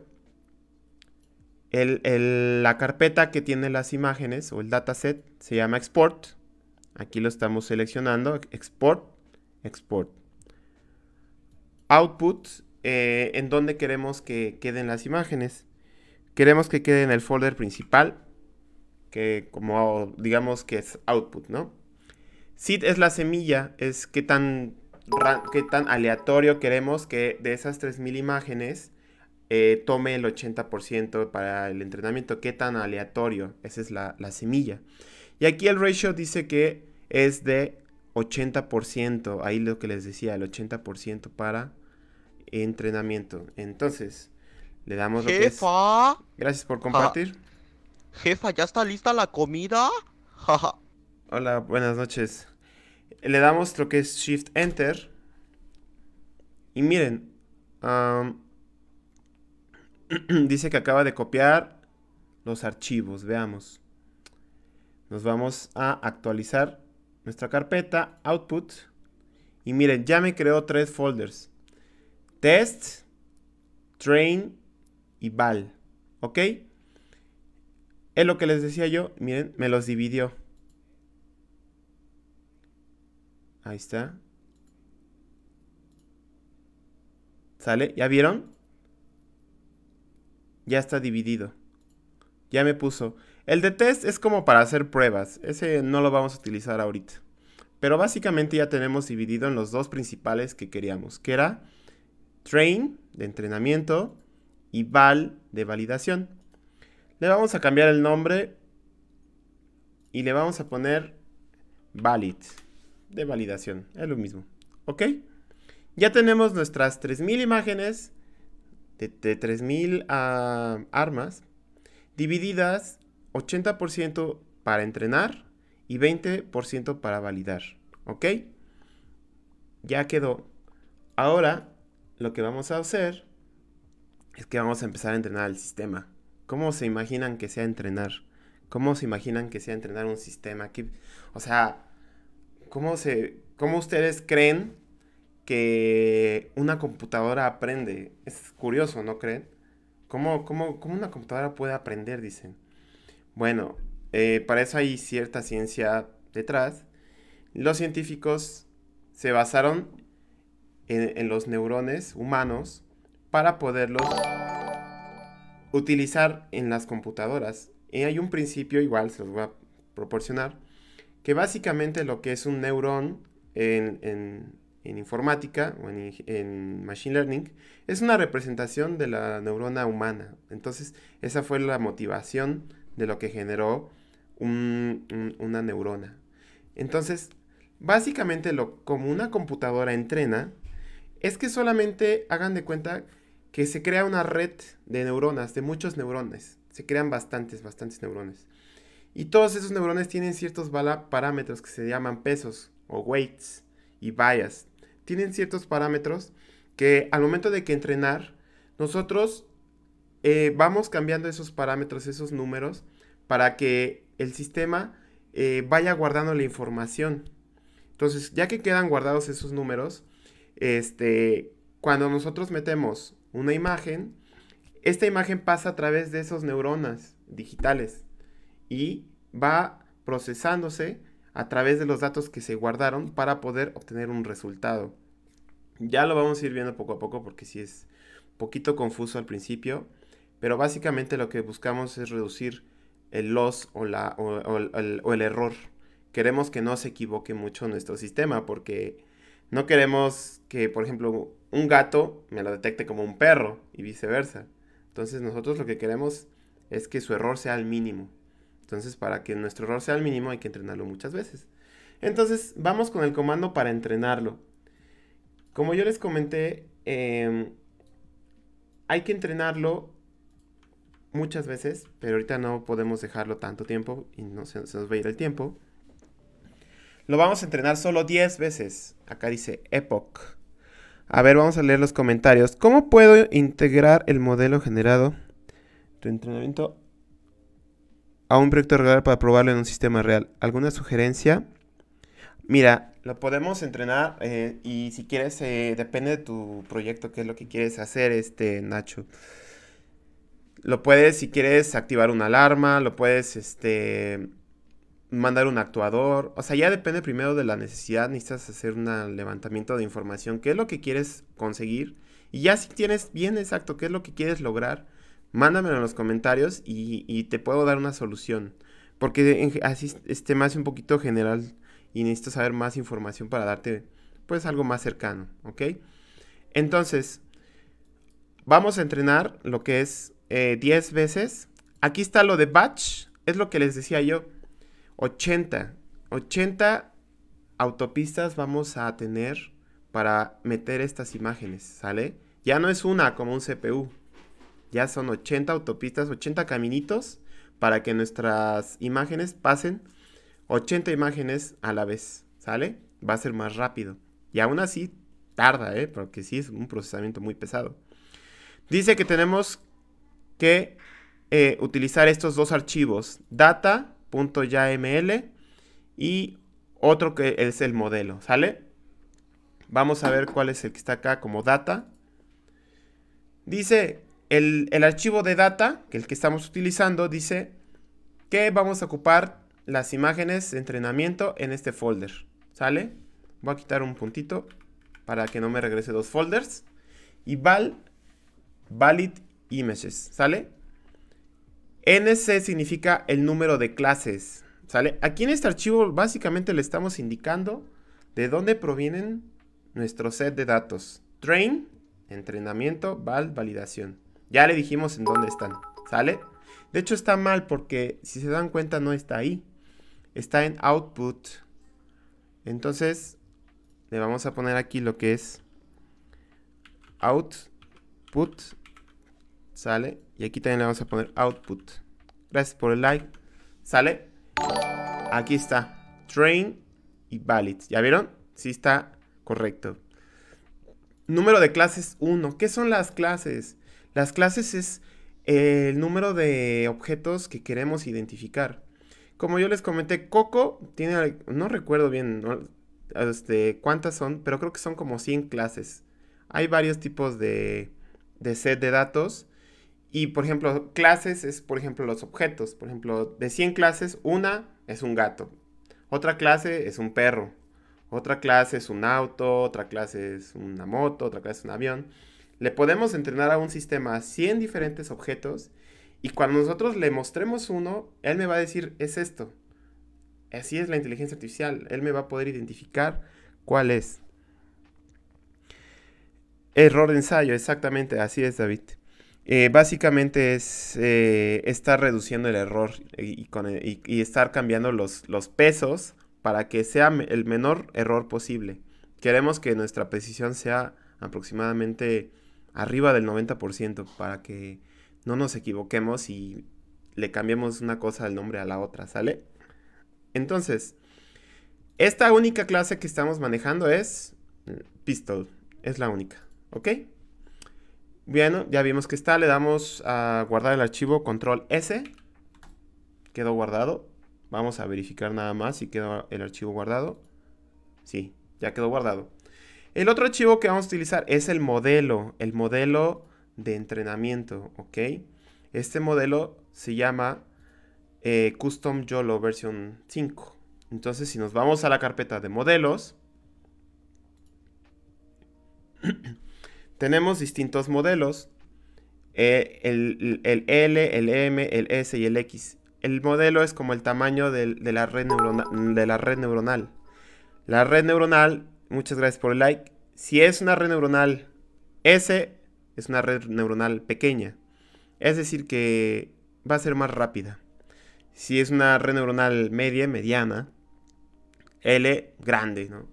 El, la carpeta que tiene las imágenes o el dataset se llama export. Aquí lo estamos seleccionando, export, export. Output, eh, en donde queremos que queden las imágenes. Queremos que quede en el folder principal que como digamos que es output, ¿no? Seed es la semilla, es qué tan, tan aleatorio queremos que de esas 3.000 imágenes eh, tome el 80% para el entrenamiento, qué tan aleatorio, esa es la, la semilla. Y aquí el ratio dice que es de 80%, ahí lo que les decía, el 80% para entrenamiento. Entonces, le damos lo que es. Gracias por compartir. Jefa, ¿ya está lista la comida? Hola, buenas noches. Le damos lo que es Shift Enter. Y miren. dice que acaba de copiar los archivos. Veamos. Nos vamos a actualizar nuestra carpeta Output. Y miren, ya me creó tres folders. Test, Train y Val. ¿Ok? Es lo que les decía yo. Miren, me los dividió. Ahí está. ¿Sale? ¿Ya vieron? Ya está dividido. Ya me puso. El de test es como para hacer pruebas. Ese no lo vamos a utilizar ahorita. Pero básicamente ya tenemos dividido en los dos principales que queríamos. Que era train, de entrenamiento, y val, de validación. Le vamos a cambiar el nombre y le vamos a poner valid, de validación, es lo mismo, ¿ok? Ya tenemos nuestras 3000 imágenes de, 3000 ah, armas divididas 80% para entrenar y 20% para validar, ¿ok? Ya quedó. Ahora lo que vamos a hacer es que vamos a empezar a entrenar el sistema. ¿Cómo se imaginan que sea entrenar? ¿Cómo se imaginan que sea entrenar un sistema? o sea, ¿cómo, se, ¿cómo ustedes creen que una computadora aprende? Es curioso, ¿no creen? ¿Cómo, cómo, una computadora puede aprender? Dicen. Bueno, eh, para eso hay cierta ciencia detrás. Los científicos se basaron en los neurones humanos para poderlos utilizar en las computadoras. hay un principio, igual se los voy a proporcionar, que básicamente lo que es un neurón en, informática o en, machine learning es una representación de la neurona humana. Entonces, esa fue la motivación de lo que generó una neurona. Entonces, básicamente lo, como una computadora entrena, es que solamente hagan de cuenta que se crea una red de neuronas, de muchos neurones. Se crean bastantes, bastantes neurones. Y todos esos neurones tienen ciertos parámetros que se llaman pesos o weights y bias. Tienen ciertos parámetros que al momento de que entrenar, nosotros eh, vamos cambiando esos parámetros, esos números, para que el sistema eh, vaya guardando la información. Entonces, ya que quedan guardados esos números, este, cuando nosotros metemos una imagen, esta imagen pasa a través de esos neuronas digitales y va procesándose a través de los datos que se guardaron para poder obtener un resultado. Ya lo vamos a ir viendo poco a poco porque si es poquito confuso al principio, pero básicamente lo que buscamos es reducir el loss o, la, o el error. Queremos que no se equivoque mucho nuestro sistema porque no queremos que, por ejemplo, un gato me lo detecte como un perro y viceversa. Entonces nosotros lo que queremos es que su error sea al mínimo. Entonces para que nuestro error sea al mínimo hay que entrenarlo muchas veces. Entonces vamos con el comando para entrenarlo. Como yo les comenté, em, hay que entrenarlo muchas veces, pero ahorita no podemos dejarlo tanto tiempo y no se, se nos va a ir el tiempo. Lo vamos a entrenar solo 10 veces. Acá dice epoch. A ver, vamos a leer los comentarios. ¿Cómo puedo integrar el modelo generado tu entrenamiento a un proyecto real para probarlo en un sistema real? ¿Alguna sugerencia? Mira, lo podemos entrenar eh, y si quieres, eh, depende de tu proyecto, qué es lo que quieres hacer, este Nacho. Lo puedes, si quieres, activar una alarma, lo puedes, este mandar un actuador. O sea, ya depende primero de la necesidad. Necesitas hacer un levantamiento de información. ¿Qué es lo que quieres conseguir? Y ya si tienes bien exacto qué es lo que quieres lograr, mándamelo en los comentarios y, te puedo dar una solución. Porque así este más un poquito general y necesito saber más información para darte pues algo más cercano, ¿ok? Entonces, vamos a entrenar lo que es 10 eh, veces. Aquí está lo de batch, es lo que les decía yo 80, 80 autopistas vamos a tener para meter estas imágenes, ¿sale? Ya no es una como un CPU, ya son 80 autopistas, 80 caminitos para que nuestras imágenes pasen 80 imágenes a la vez, ¿sale? Va a ser más rápido. Y aún así tarda, ¿eh? Porque sí es un procesamiento muy pesado. Dice que tenemos que eh, utilizar estos dos archivos, data .yaml y otro que es el modelo, ¿sale? Vamos a ver cuál es el que está acá como data. Dice el, el archivo de data, que el que estamos utilizando, dice que vamos a ocupar las imágenes de entrenamiento en este folder, ¿sale? Voy a quitar un puntito para que no me regrese dos folders. Y val, valid images, ¿sale? NC significa el número de clases, ¿sale? Aquí en este archivo básicamente le estamos indicando de dónde provienen nuestro set de datos. Train, entrenamiento, val, validación. Ya le dijimos en dónde están, ¿sale? De hecho está mal porque si se dan cuenta no está ahí. Está en output. Entonces le vamos a poner aquí lo que es output, ¿sale? Y aquí también le vamos a poner output. Gracias por el like. ¿Sale? Aquí está. Train y valid. ¿Ya vieron? Sí está correcto. Número de clases 1. ¿Qué son las clases? Las clases es el número de objetos que queremos identificar. Como yo les comenté, Coco tiene, no recuerdo bien este, cuántas son, pero creo que son como 100 clases. Hay varios tipos de, de set de datos y por ejemplo, clases es por ejemplo los objetos. Por ejemplo, de 100 clases, una es un gato. Otra clase es un perro. Otra clase es un auto. Otra clase es una moto. Otra clase es un avión. Le podemos entrenar a un sistema 100 diferentes objetos. Y cuando nosotros le mostremos uno, él me va a decir, es esto. Así es la inteligencia artificial. Él me va a poder identificar cuál es. Error de ensayo, exactamente. Así es, David. Eh, básicamente es eh, estar reduciendo el error y, estar cambiando los, pesos para que sea el menor error posible. Queremos que nuestra precisión sea aproximadamente arriba del 90% para que no nos equivoquemos y le cambiemos una cosa del nombre a la otra, ¿sale? Entonces, esta única clase que estamos manejando es eh, Pistol, es la única, ¿ok? Bien, ya vimos que está. Le damos a guardar el archivo control S. Quedó guardado. Vamos a verificar nada más si quedó el archivo guardado. Sí, ya quedó guardado. El otro archivo que vamos a utilizar es el modelo. El modelo de entrenamiento, ¿ok? Este modelo se llama eh, Custom YOLO version 5. Entonces, si nos vamos a la carpeta de modelos... tenemos distintos modelos, e, el, el, L, el M, el S y el X. El modelo es como el tamaño de, la red de la red neuronal. La red neuronal, muchas gracias por el like, si es una red neuronal S, es una red neuronal pequeña. Es decir, que va a ser más rápida. Si es una red neuronal media, mediana, L grande, ¿no?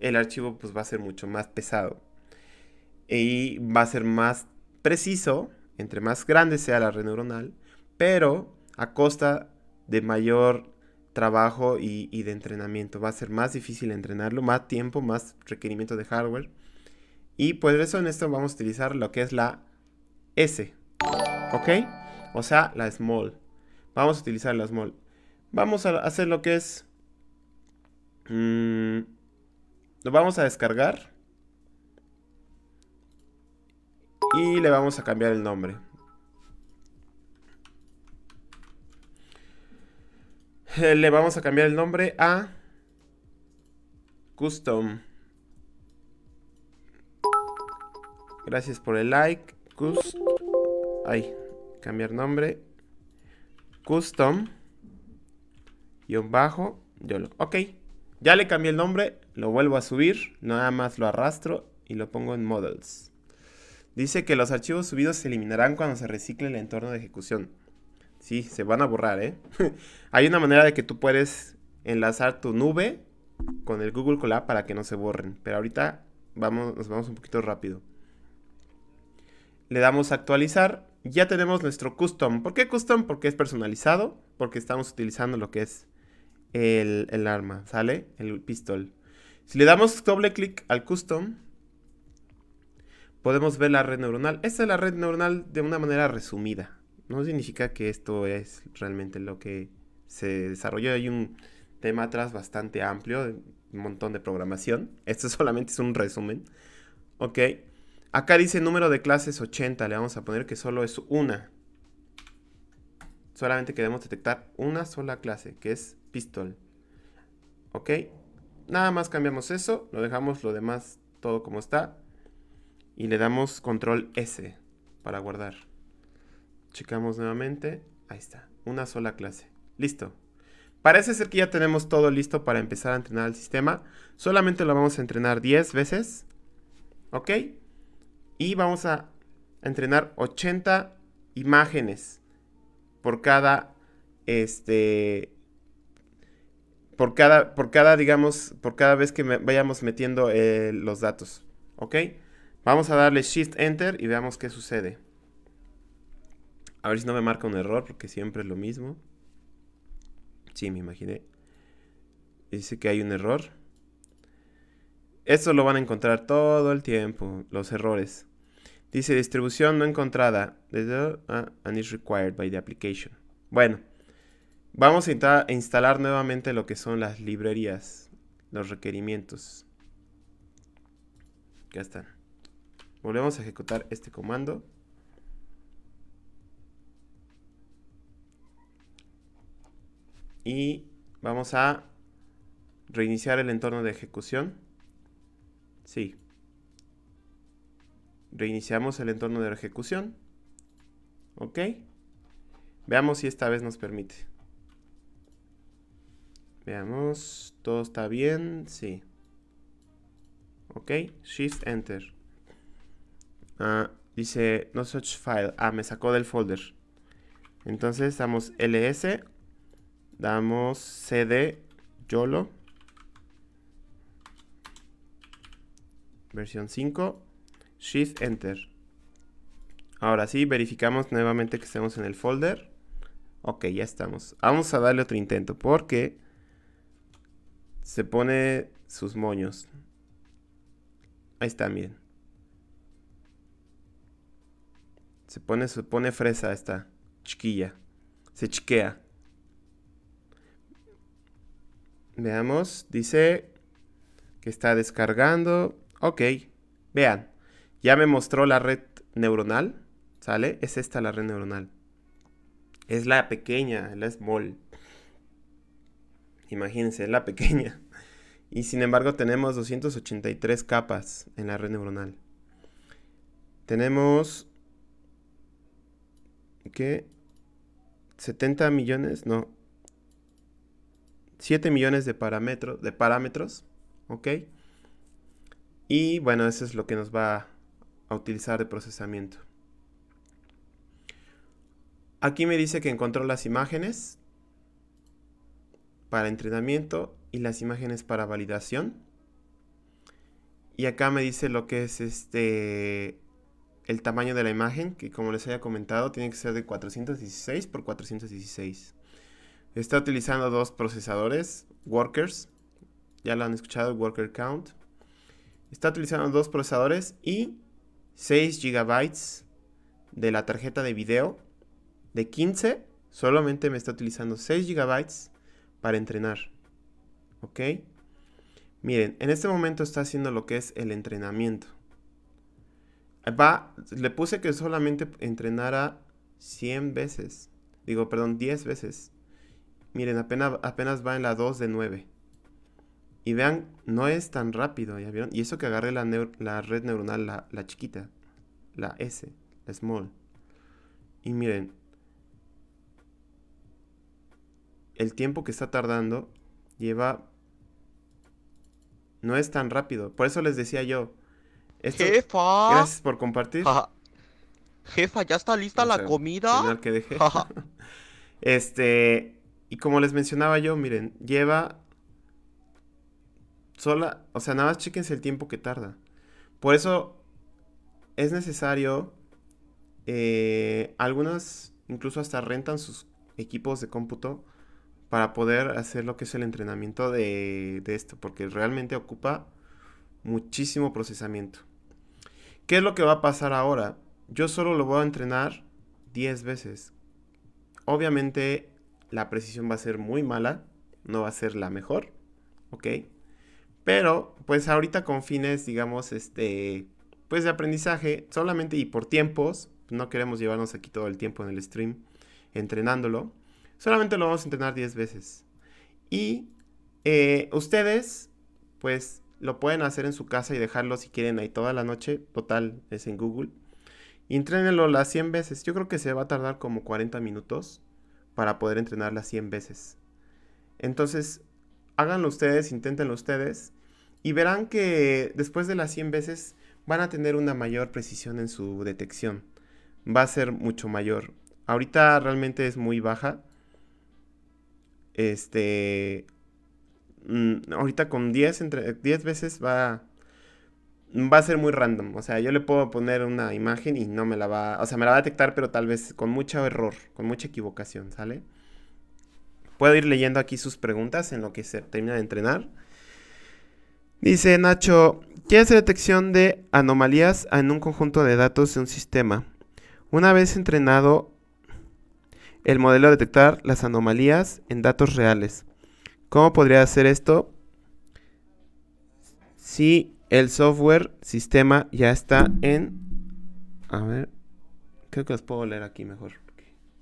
El archivo pues va a ser mucho más pesado y va a ser más preciso, entre más grande sea la red neuronal, pero a costa de mayor trabajo y, de entrenamiento. Va a ser más difícil entrenarlo, más tiempo, más requerimiento de hardware. Y por pues, eso en esto vamos a utilizar lo que es la S, ¿ok? O sea, la small. Vamos a utilizar la small. Vamos a hacer lo que es... Mm, lo vamos a descargar Y le vamos a cambiar el nombre. Eh, le vamos a cambiar el nombre a Custom. Gracias por el like. custom Ay, cambiar nombre. Custom. un bajo. lo Ok. Ya le cambié el nombre. Lo vuelvo a subir. Nada más lo arrastro y lo pongo en Models. Dice que los archivos subidos se eliminarán cuando se recicle el entorno de ejecución. Sí, se van a borrar, ¿eh? Hay una manera de que tú puedes enlazar tu nube con el Google Colab para que no se borren. Pero ahorita vamos, nos vamos un poquito rápido. Le damos a actualizar. Ya tenemos nuestro custom. ¿Por qué custom? Porque es personalizado. Porque estamos utilizando lo que es el, el arma, ¿sale? El pistol. Si le damos doble clic al custom, podemos ver la red neuronal. Esta es la red neuronal de una manera resumida. No significa que esto es realmente lo que se desarrolló. Hay un tema atrás bastante amplio, un montón de programación. Esto solamente es un resumen. Ok. Acá dice número de clases 80. Le vamos a poner que solo es una. Solamente queremos detectar una sola clase, que es pistol. Ok. Nada más cambiamos eso. Lo dejamos lo demás todo como está y le damos control S para guardar. Checamos nuevamente. Ahí está. Una sola clase. Listo. Parece ser que ya tenemos todo listo para empezar a entrenar el sistema. Solamente lo vamos a entrenar 10 veces. ¿Ok? Y vamos a entrenar 80 imágenes por cada, este, por cada, por cada, digamos, por cada vez que vayamos metiendo eh, los datos. ¿Ok? Vamos a darle Shift Enter y veamos qué sucede. A ver si no me marca un error porque siempre es lo mismo. Sí, me imaginé. Dice que hay un error. Esto lo van a encontrar todo el tiempo, los errores. Dice distribución no encontrada. Ah, and is required by the application. Bueno, vamos a instalar nuevamente lo que son las librerías, los requerimientos. Ya están. Volvemos a ejecutar este comando. Y vamos a reiniciar el entorno de ejecución. Sí. Reiniciamos el entorno de ejecución. Ok. Veamos si esta vez nos permite. Veamos, todo está bien, sí. Ok, Shift Enter. Ah, dice no such file. Ah, me sacó del folder. Entonces damos ls, damos cd yolo, versión 5, shift enter. Ahora sí, verificamos nuevamente que estemos en el folder. Ok, ya estamos. Vamos a darle otro intento porque se pone sus moños. Ahí está, bien Se pone, se pone fresa esta chiquilla. Se chiquea. Veamos, dice que está descargando. Ok, vean, ya me mostró la red neuronal, ¿sale? Es esta la red neuronal. Es la pequeña, la small. Imagínense, la pequeña. Y sin embargo tenemos 283 capas en la red neuronal. Tenemos que 70 millones, no, 7 millones de, parámetros, de parámetros, ¿ok? Y bueno, eso es lo que nos va a utilizar de procesamiento. Aquí me dice que encontró las imágenes para entrenamiento y las imágenes para validación. Y acá me dice lo que es este el tamaño de la imagen, que como les había comentado, tiene que ser de 416 por 416. Está utilizando dos procesadores, Workers, ya lo han escuchado, Worker Count. Está utilizando dos procesadores y 6 GB de la tarjeta de video. De 15, solamente me está utilizando 6 GB para entrenar. ¿Ok? Miren, en este momento está haciendo lo que es el entrenamiento le puse que solamente entrenara 100 veces. Digo, perdón, 10 veces. Miren, apenas, apenas va en la 2 de 9. Y vean, no es tan rápido, Y eso que agarré la, red neuronal, la, la, chiquita, la S, la small. Y miren, el tiempo que está tardando lleva... No es tan rápido. Por eso les decía yo, Jefa. Gracias por compartir. Jefa, ¿ya está lista la comida? Que dejé. este, y como les mencionaba yo, miren, lleva sola, o sea, nada más chequense el tiempo que tarda. Por eso es necesario, eh, algunas incluso hasta rentan sus equipos de cómputo para poder hacer lo que es el entrenamiento de esto, porque realmente ocupa muchísimo procesamiento. ¿Qué es lo que va a pasar ahora? Yo solo lo voy a entrenar 10 veces. Obviamente la precisión va a ser muy mala, no va a ser la mejor, ¿ok? Pero pues ahorita con fines, digamos, este, pues de aprendizaje, solamente y por tiempos, no queremos llevarnos aquí todo el tiempo en el stream entrenándolo, solamente lo vamos a entrenar 10 veces. Y eh, ustedes, pues lo pueden hacer en su casa y dejarlo si quieren ahí toda la noche. Total, es en Google. las 100 veces. Yo creo que se va a tardar como 40 minutos para poder entrenar las 100 veces. Entonces, háganlo ustedes, inténtenlo ustedes y verán que después de las 100 veces van a tener una mayor precisión en su detección. Va a ser mucho mayor. Ahorita realmente es muy baja. Este, Mm, ahorita con 10, entre, veces va, va a ser muy random. O sea, yo le puedo poner una imagen y no me la va, o sea, me la va a detectar, pero tal vez con mucho error, con mucha equivocación, ¿sale? Puedo ir leyendo aquí sus preguntas en lo que se termina de entrenar. Dice Nacho, ¿qué es detección de anomalías en un conjunto de datos de un sistema? Una vez entrenado el modelo detectar las anomalías en datos reales. ¿Cómo podría hacer esto? Si el software sistema ya está en... A ver, creo que los puedo leer aquí mejor.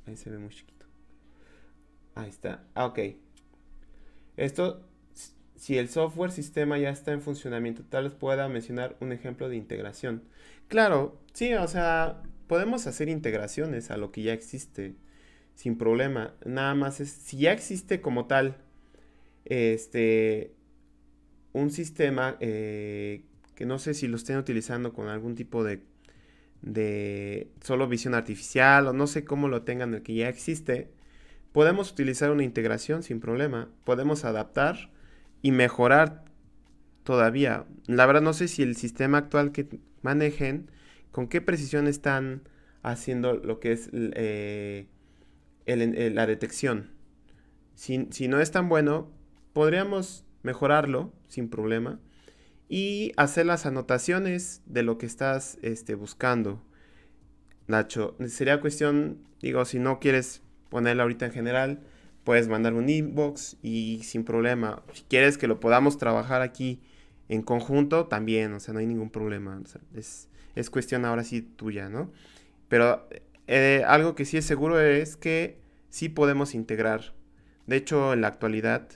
ahí se ve muy chiquito. Ahí está. Ah, ok. Esto, si el software sistema ya está en funcionamiento, tal vez pueda mencionar un ejemplo de integración. Claro, sí, o sea, podemos hacer integraciones a lo que ya existe sin problema. Nada más es, si ya existe como tal este, un sistema eh, que no sé si lo estén utilizando con algún tipo de, solo visión artificial o no sé cómo lo tengan el que ya existe, podemos utilizar una integración sin problema, podemos adaptar y mejorar todavía. La verdad no sé si el sistema actual que manejen, con qué precisión están haciendo lo que es eh, la detección. Si, si, no es tan bueno, podríamos mejorarlo sin problema y hacer las anotaciones de lo que estás este, buscando. Nacho, sería cuestión, digo, si no quieres ponerlo ahorita en general, puedes mandar un inbox y sin problema. Si quieres que lo podamos trabajar aquí en conjunto, también, o sea, no hay ningún problema. es, es, cuestión ahora sí tuya, ¿no? Pero eh, algo que sí es seguro es que sí podemos integrar. De hecho, en la actualidad,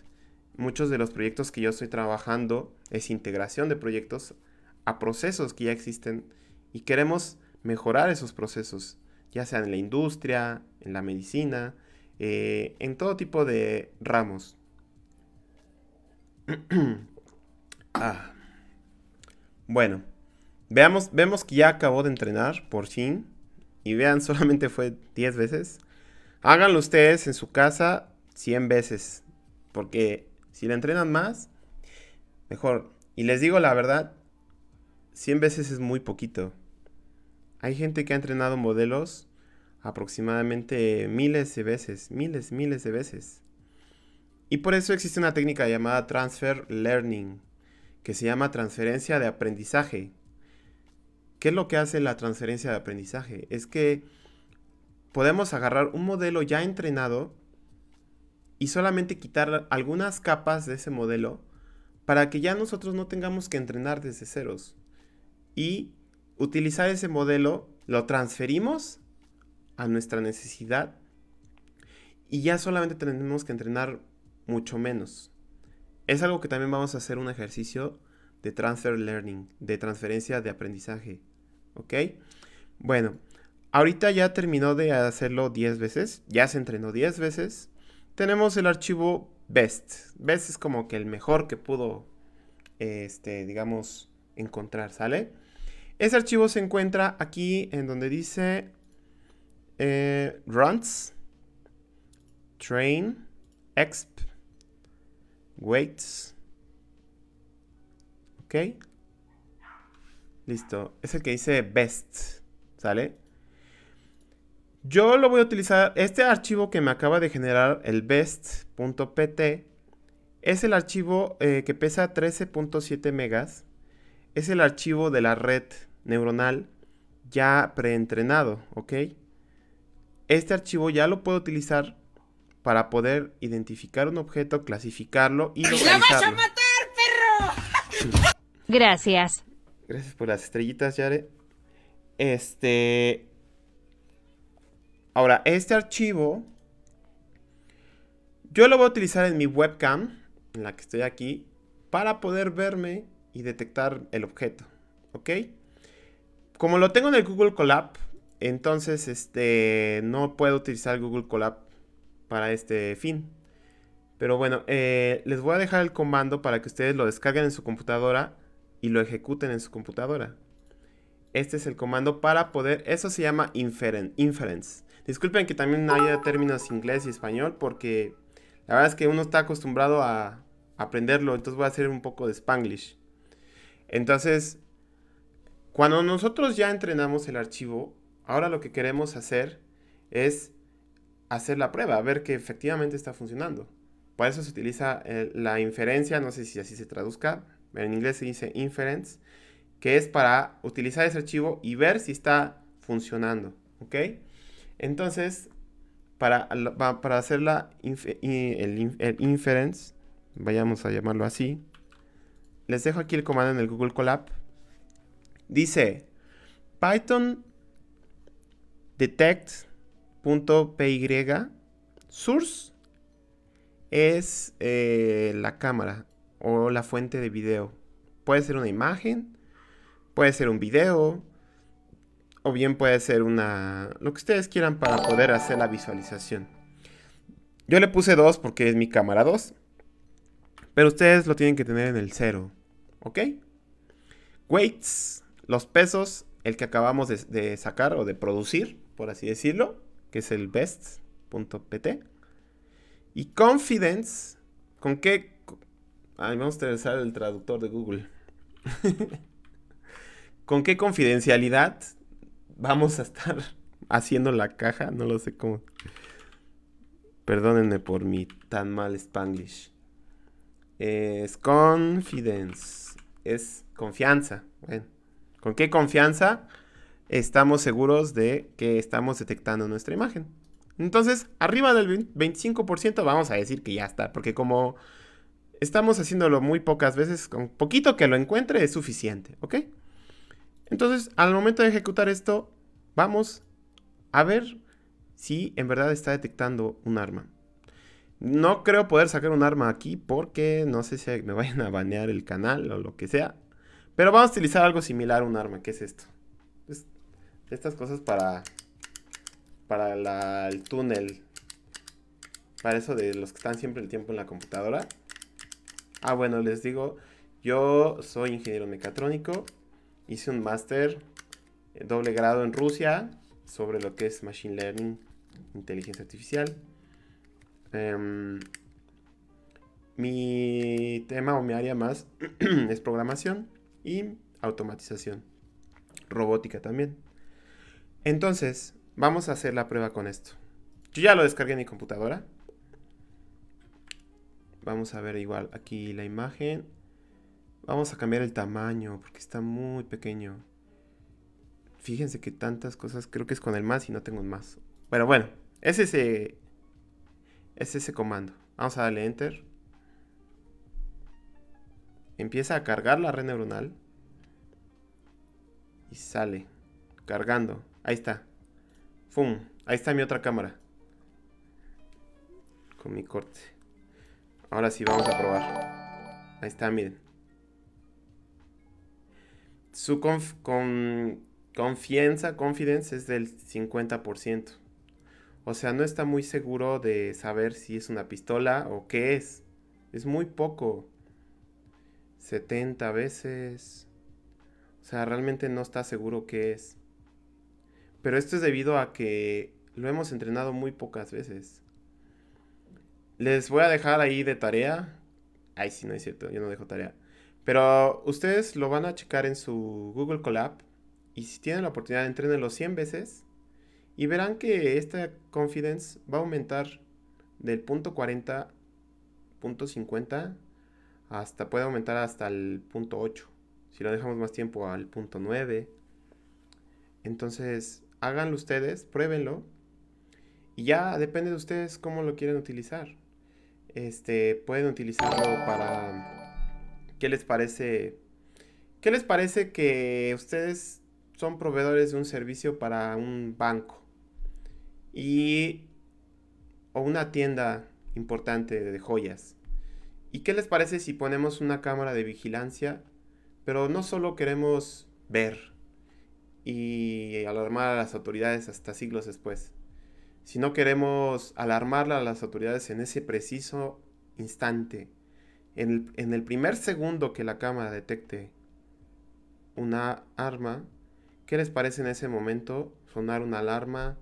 muchos de los proyectos que yo estoy trabajando es integración de proyectos a procesos que ya existen y queremos mejorar esos procesos, ya sea en la industria, en la medicina, eh, en todo tipo de ramos. Ah. Bueno, veamos, vemos que ya acabó de entrenar por fin. Y vean, solamente fue 10 veces. Háganlo ustedes en su casa 100 veces. Porque si la entrenan más, mejor. Y les digo la verdad, 100 veces es muy poquito. Hay gente que ha entrenado modelos aproximadamente miles de veces, miles, miles de veces. Y por eso existe una técnica llamada transfer learning, que se llama transferencia de aprendizaje. ¿Qué es lo que hace la transferencia de aprendizaje? Es que podemos agarrar un modelo ya entrenado y solamente quitar algunas capas de ese modelo para que ya nosotros no tengamos que entrenar desde ceros. Y utilizar ese modelo, lo transferimos a nuestra necesidad y ya solamente tenemos que entrenar mucho menos. Es algo que también vamos a hacer un ejercicio de transfer learning, de transferencia de aprendizaje. ¿Ok? Bueno, ahorita ya terminó de hacerlo 10 veces, ya se entrenó 10 veces, tenemos el archivo best. Best es como que el mejor que pudo, este, digamos, encontrar, ¿sale? Ese archivo se encuentra aquí en donde dice eh, runs, train, exp, weights. ¿Ok? Listo. Es el que dice best, ¿sale? Yo lo voy a utilizar, este archivo que me acaba de generar, el best.pt, es el archivo eh, que pesa 13.7 megas. Es el archivo de la red neuronal ya preentrenado, ¿ok? Este archivo ya lo puedo utilizar para poder identificar un objeto, clasificarlo y localizarlo. ¡La vas a matar, perro! Gracias. Gracias por las estrellitas, Yare. Este, Ahora, este archivo yo lo voy a utilizar en mi webcam, en la que estoy aquí, para poder verme y detectar el objeto, ¿ok? Como lo tengo en el Google Colab, entonces este, no puedo utilizar Google Colab para este fin. Pero bueno, eh, les voy a dejar el comando para que ustedes lo descarguen en su computadora y lo ejecuten en su computadora. Este es el comando para poder, eso se llama inferen, inference. Disculpen que también haya términos inglés y español porque la verdad es que uno está acostumbrado a aprenderlo, entonces voy a hacer un poco de spanglish. Entonces, cuando nosotros ya entrenamos el archivo, ahora lo que queremos hacer es hacer la prueba, ver que efectivamente está funcionando. Para eso se utiliza eh, la inferencia, no sé si así se traduzca, en inglés se dice inference, que es para utilizar ese archivo y ver si está funcionando, ¿ok? Entonces, para, hacer la el, inference, vayamos a llamarlo así, les dejo aquí el comando en el Google Colab. Dice Python detect.py source es eh, la cámara o la fuente de video. Puede ser una imagen, puede ser un video, o bien puede ser una... lo que ustedes quieran para poder hacer la visualización. Yo le puse 2 porque es mi cámara 2. Pero ustedes lo tienen que tener en el 0. ¿Ok? Weights. Los pesos. El que acabamos de, sacar o de producir. Por así decirlo. Que es el best.pt. Y confidence. ¿Con qué? Ay, vamos a utilizar el traductor de Google. ¿Con qué confidencialidad vamos a estar haciendo la caja, no lo sé cómo. Perdónenme por mi tan mal spanglish. Es confidence. Es confianza. Bueno, ¿con qué confianza estamos seguros de que estamos detectando nuestra imagen? Entonces, arriba del 25% vamos a decir que ya está, porque como estamos haciéndolo muy pocas veces, con poquito que lo encuentre es suficiente, ¿ok? Entonces, al momento de ejecutar esto, vamos a ver si en verdad está detectando un arma. No creo poder sacar un arma aquí porque no sé si me vayan a banear el canal o lo que sea. Pero vamos a utilizar algo similar a un arma, que es esto. estas cosas para, para el túnel. Para eso de los que están siempre el tiempo en la computadora. Ah, bueno, les digo, yo soy ingeniero mecatrónico. Hice un máster eh, doble grado en Rusia sobre lo que es Machine Learning, inteligencia artificial. Em, mi tema o mi área más es programación y automatización. Robótica también. Entonces, vamos a hacer la prueba con esto. Yo ya lo descargué en mi computadora. Vamos a ver igual aquí la imagen. Vamos a cambiar el tamaño porque está muy pequeño. Fíjense que tantas cosas, creo que es con el más y no tengo más. Pero bueno, es ese, es ese comando. Vamos a darle enter. Empieza a cargar la red neuronal. Y sale. Cargando. Ahí está. ¡Fum! Ahí está mi otra cámara. Con mi corte. Ahora sí vamos a probar. Ahí está, miren su con, confianza, confidence es del 50%. O sea, no está muy seguro de saber si es una pistola o qué es. Es muy poco. 70 veces. O sea, realmente no está seguro qué es. Pero esto es debido a que lo hemos entrenado muy pocas veces. Les voy a dejar ahí de tarea. Ay, sí, no es cierto, yo no dejo tarea. Pero ustedes lo van a checar en su Google Colab y si tienen la oportunidad, entrenenlo 100 veces y verán que esta confidence va a aumentar del punto 40, 50, hasta puede aumentar hasta el punto 8. Si lo dejamos más tiempo al punto 9. Entonces, háganlo ustedes, pruébenlo. Y ya depende de ustedes cómo lo quieren utilizar. Este, pueden utilizarlo para ¿Qué les parece? les parece que ustedes son proveedores de un servicio para un banco y o una tienda importante de joyas? ¿Y qué les parece si ponemos una cámara de vigilancia, pero no solo queremos ver y alarmar a las autoridades hasta siglos después, sino queremos alarmar a las autoridades en ese preciso instante en el, primer segundo que la cámara detecte una arma, ¿qué les parece en ese momento sonar una alarma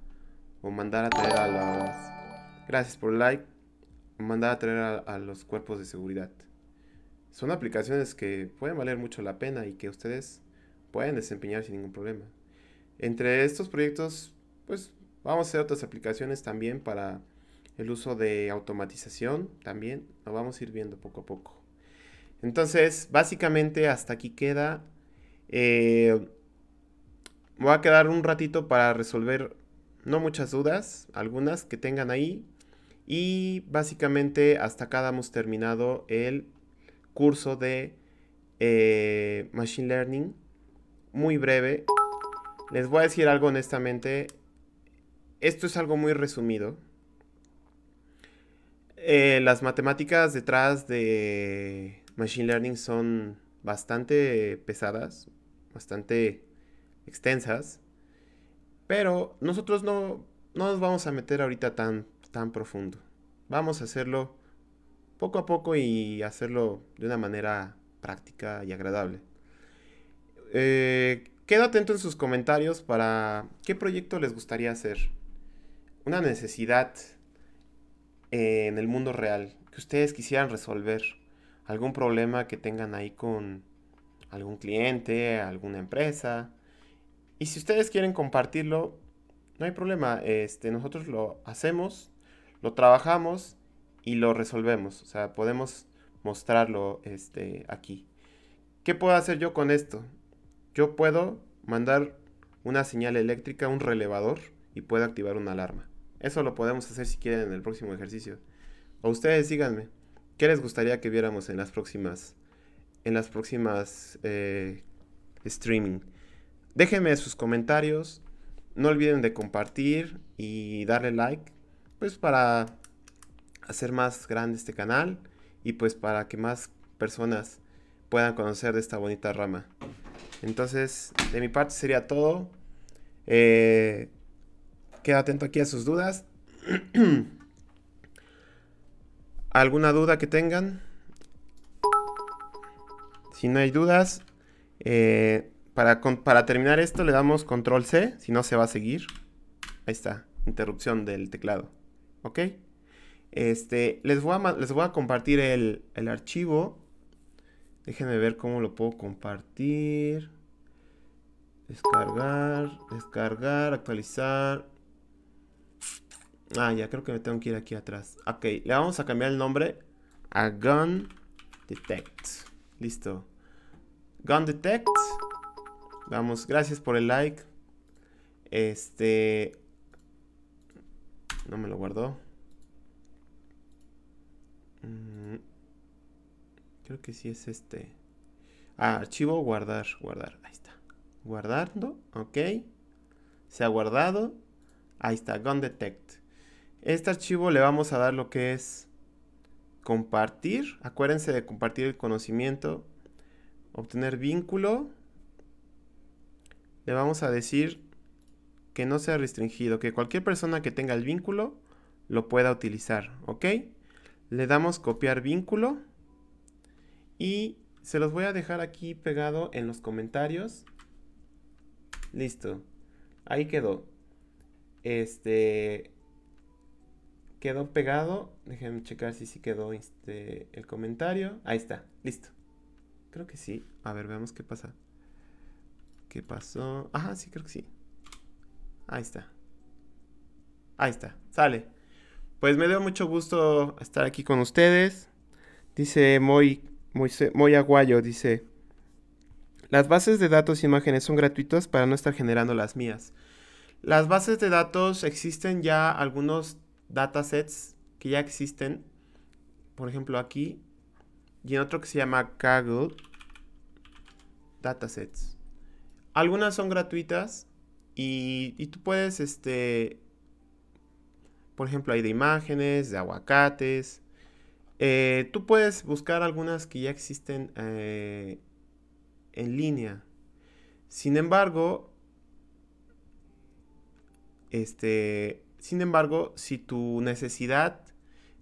o mandar a traer a las... Gracias por el like. Mandar a traer a los cuerpos de seguridad. Son aplicaciones que pueden valer mucho la pena y que ustedes pueden desempeñar sin ningún problema. Entre estos proyectos, pues vamos a hacer otras aplicaciones también para el uso de automatización también, lo vamos a ir viendo poco a poco. Entonces, básicamente hasta aquí queda. Eh, voy a quedar un ratito para resolver no muchas dudas, algunas que tengan ahí. Y básicamente hasta acá hemos terminado el curso de eh, Machine Learning. Muy breve. Les voy a decir algo honestamente. Esto es algo muy resumido. Eh, las matemáticas detrás de Machine Learning son bastante pesadas, bastante extensas, pero nosotros no, nos vamos a meter ahorita tan, tan profundo. Vamos a hacerlo poco a poco y hacerlo de una manera práctica y agradable. Eh, quedo atento en sus comentarios para qué proyecto les gustaría hacer. Una necesidad eh, en el mundo real, que ustedes quisieran resolver algún problema que tengan ahí con algún cliente, alguna empresa. Y si ustedes quieren compartirlo, no hay problema. Este, nosotros lo hacemos, lo trabajamos y lo resolvemos. O sea, podemos mostrarlo este, aquí. ¿Qué puedo hacer yo con esto? Yo puedo mandar una señal eléctrica, un relevador y puedo activar una alarma. Eso lo podemos hacer si quieren en el próximo ejercicio. O ustedes díganme, ¿qué les gustaría que viéramos en las próximas, en las próximas eh, streaming? Déjenme sus comentarios, no olviden de compartir y darle like, pues para hacer más grande este canal y pues para que más personas puedan conocer de esta bonita rama. Entonces, de mi parte sería todo. Eh, queda atento aquí a sus dudas. ¿Alguna duda que tengan? Si no hay dudas, eh, para, terminar esto le damos control C, si no se va a seguir. Ahí está, interrupción del teclado. ¿Ok? Este, les, voy a, les voy a compartir el, el archivo. Déjenme ver cómo lo puedo compartir. Descargar, descargar, actualizar. Ah, ya creo que me tengo que ir aquí atrás. Ok, le vamos a cambiar el nombre a Gun Detect. Listo. Gun Detect. Vamos, gracias por el like. Este... No me lo guardó. Mm, creo que sí es este. Ah, archivo, guardar, guardar. Ahí está. Guardando, ok. Se ha guardado. Ahí está, Gun Detect. Este archivo le vamos a dar lo que es compartir. Acuérdense de compartir el conocimiento. Obtener vínculo. Le vamos a decir que no sea restringido, que cualquier persona que tenga el vínculo lo pueda utilizar, ¿ok? Le damos copiar vínculo y se los voy a dejar aquí pegado en los comentarios. Listo, ahí quedó. Este, quedó pegado. Déjenme checar si sí quedó este, el comentario. Ahí está, listo. Creo que sí. A ver, veamos qué pasa. ¿Qué pasó? Ajá, sí, creo que sí. Ahí está. Ahí está, sale. Pues me dio mucho gusto estar aquí con ustedes. Dice muy, muy, muy aguayo, dice... Las bases de datos y imágenes son gratuitas para no estar generando las mías. Las bases de datos existen ya algunos datasets que ya existen. Por ejemplo, aquí. Y en otro que se llama Kaggle Datasets. Algunas son gratuitas y, tú puedes, este, por ejemplo, hay de imágenes, de aguacates. Eh, tú puedes buscar algunas que ya existen eh, en línea. Sin embargo, este, sin embargo, si tu necesidad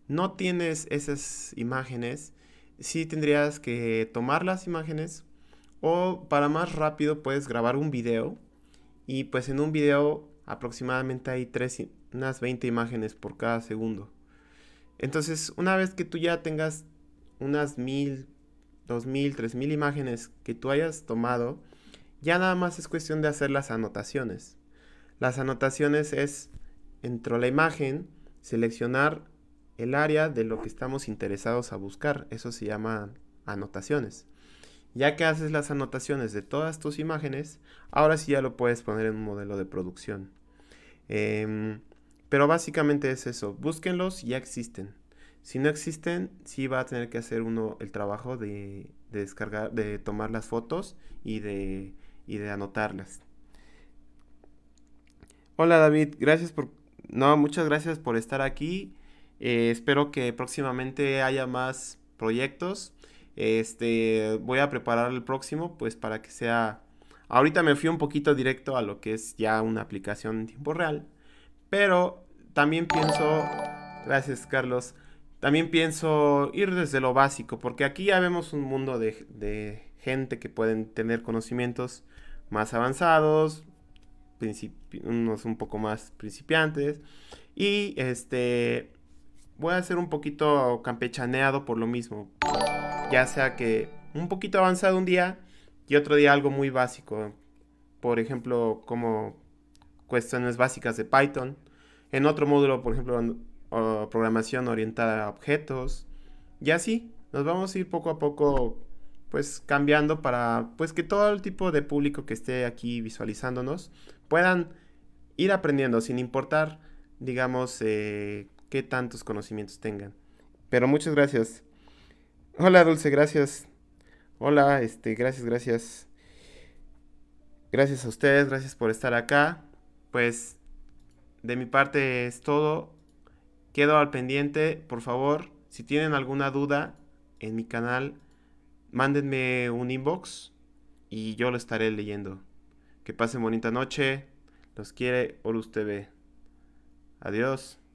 no tienes esas imágenes, sí tendrías que tomar las imágenes o para más rápido puedes grabar un video y pues en un video aproximadamente hay unas 20 imágenes por cada segundo. Entonces, una vez que tú ya tengas unas mil, dos mil, tres mil imágenes que tú hayas tomado, ya nada más es cuestión de hacer las anotaciones. Las anotaciones es entro la imagen, seleccionar el área de lo que estamos interesados a buscar. Eso se llama anotaciones. Ya que haces las anotaciones de todas tus imágenes, ahora sí ya lo puedes poner en un modelo de producción. Em, pero básicamente es eso, búsquenlos, ya existen. Si no existen, sí va a tener que hacer uno el trabajo de, descargar, de tomar las fotos y de, y de anotarlas. Hola David, gracias por no, muchas gracias por estar aquí. Eh, espero que próximamente haya más proyectos. Este, voy a preparar el próximo, pues para que sea. Ahorita me fui un poquito directo a lo que es ya una aplicación en tiempo real, pero también pienso. Gracias, Carlos. También pienso ir desde lo básico, porque aquí ya vemos un mundo de, de gente que pueden tener conocimientos más avanzados, unos un poco más principiantes. Y este, voy a hacer un poquito campechaneado por lo mismo. Ya sea que un poquito avanzado un día y otro día algo muy básico. Por ejemplo, como cuestiones básicas de Python. En otro módulo, por ejemplo, programación orientada a objetos. Y así, nos vamos a ir poco a poco pues cambiando para pues que todo el tipo de público que esté aquí visualizándonos puedan ir aprendiendo sin importar digamos eh, qué tantos conocimientos tengan pero muchas gracias hola dulce gracias hola este gracias gracias gracias a ustedes gracias por estar acá pues de mi parte es todo quedo al pendiente por favor si tienen alguna duda en mi canal mándenme un inbox y yo lo estaré leyendo. Que pasen bonita noche. Los quiere Horus TV. Adiós.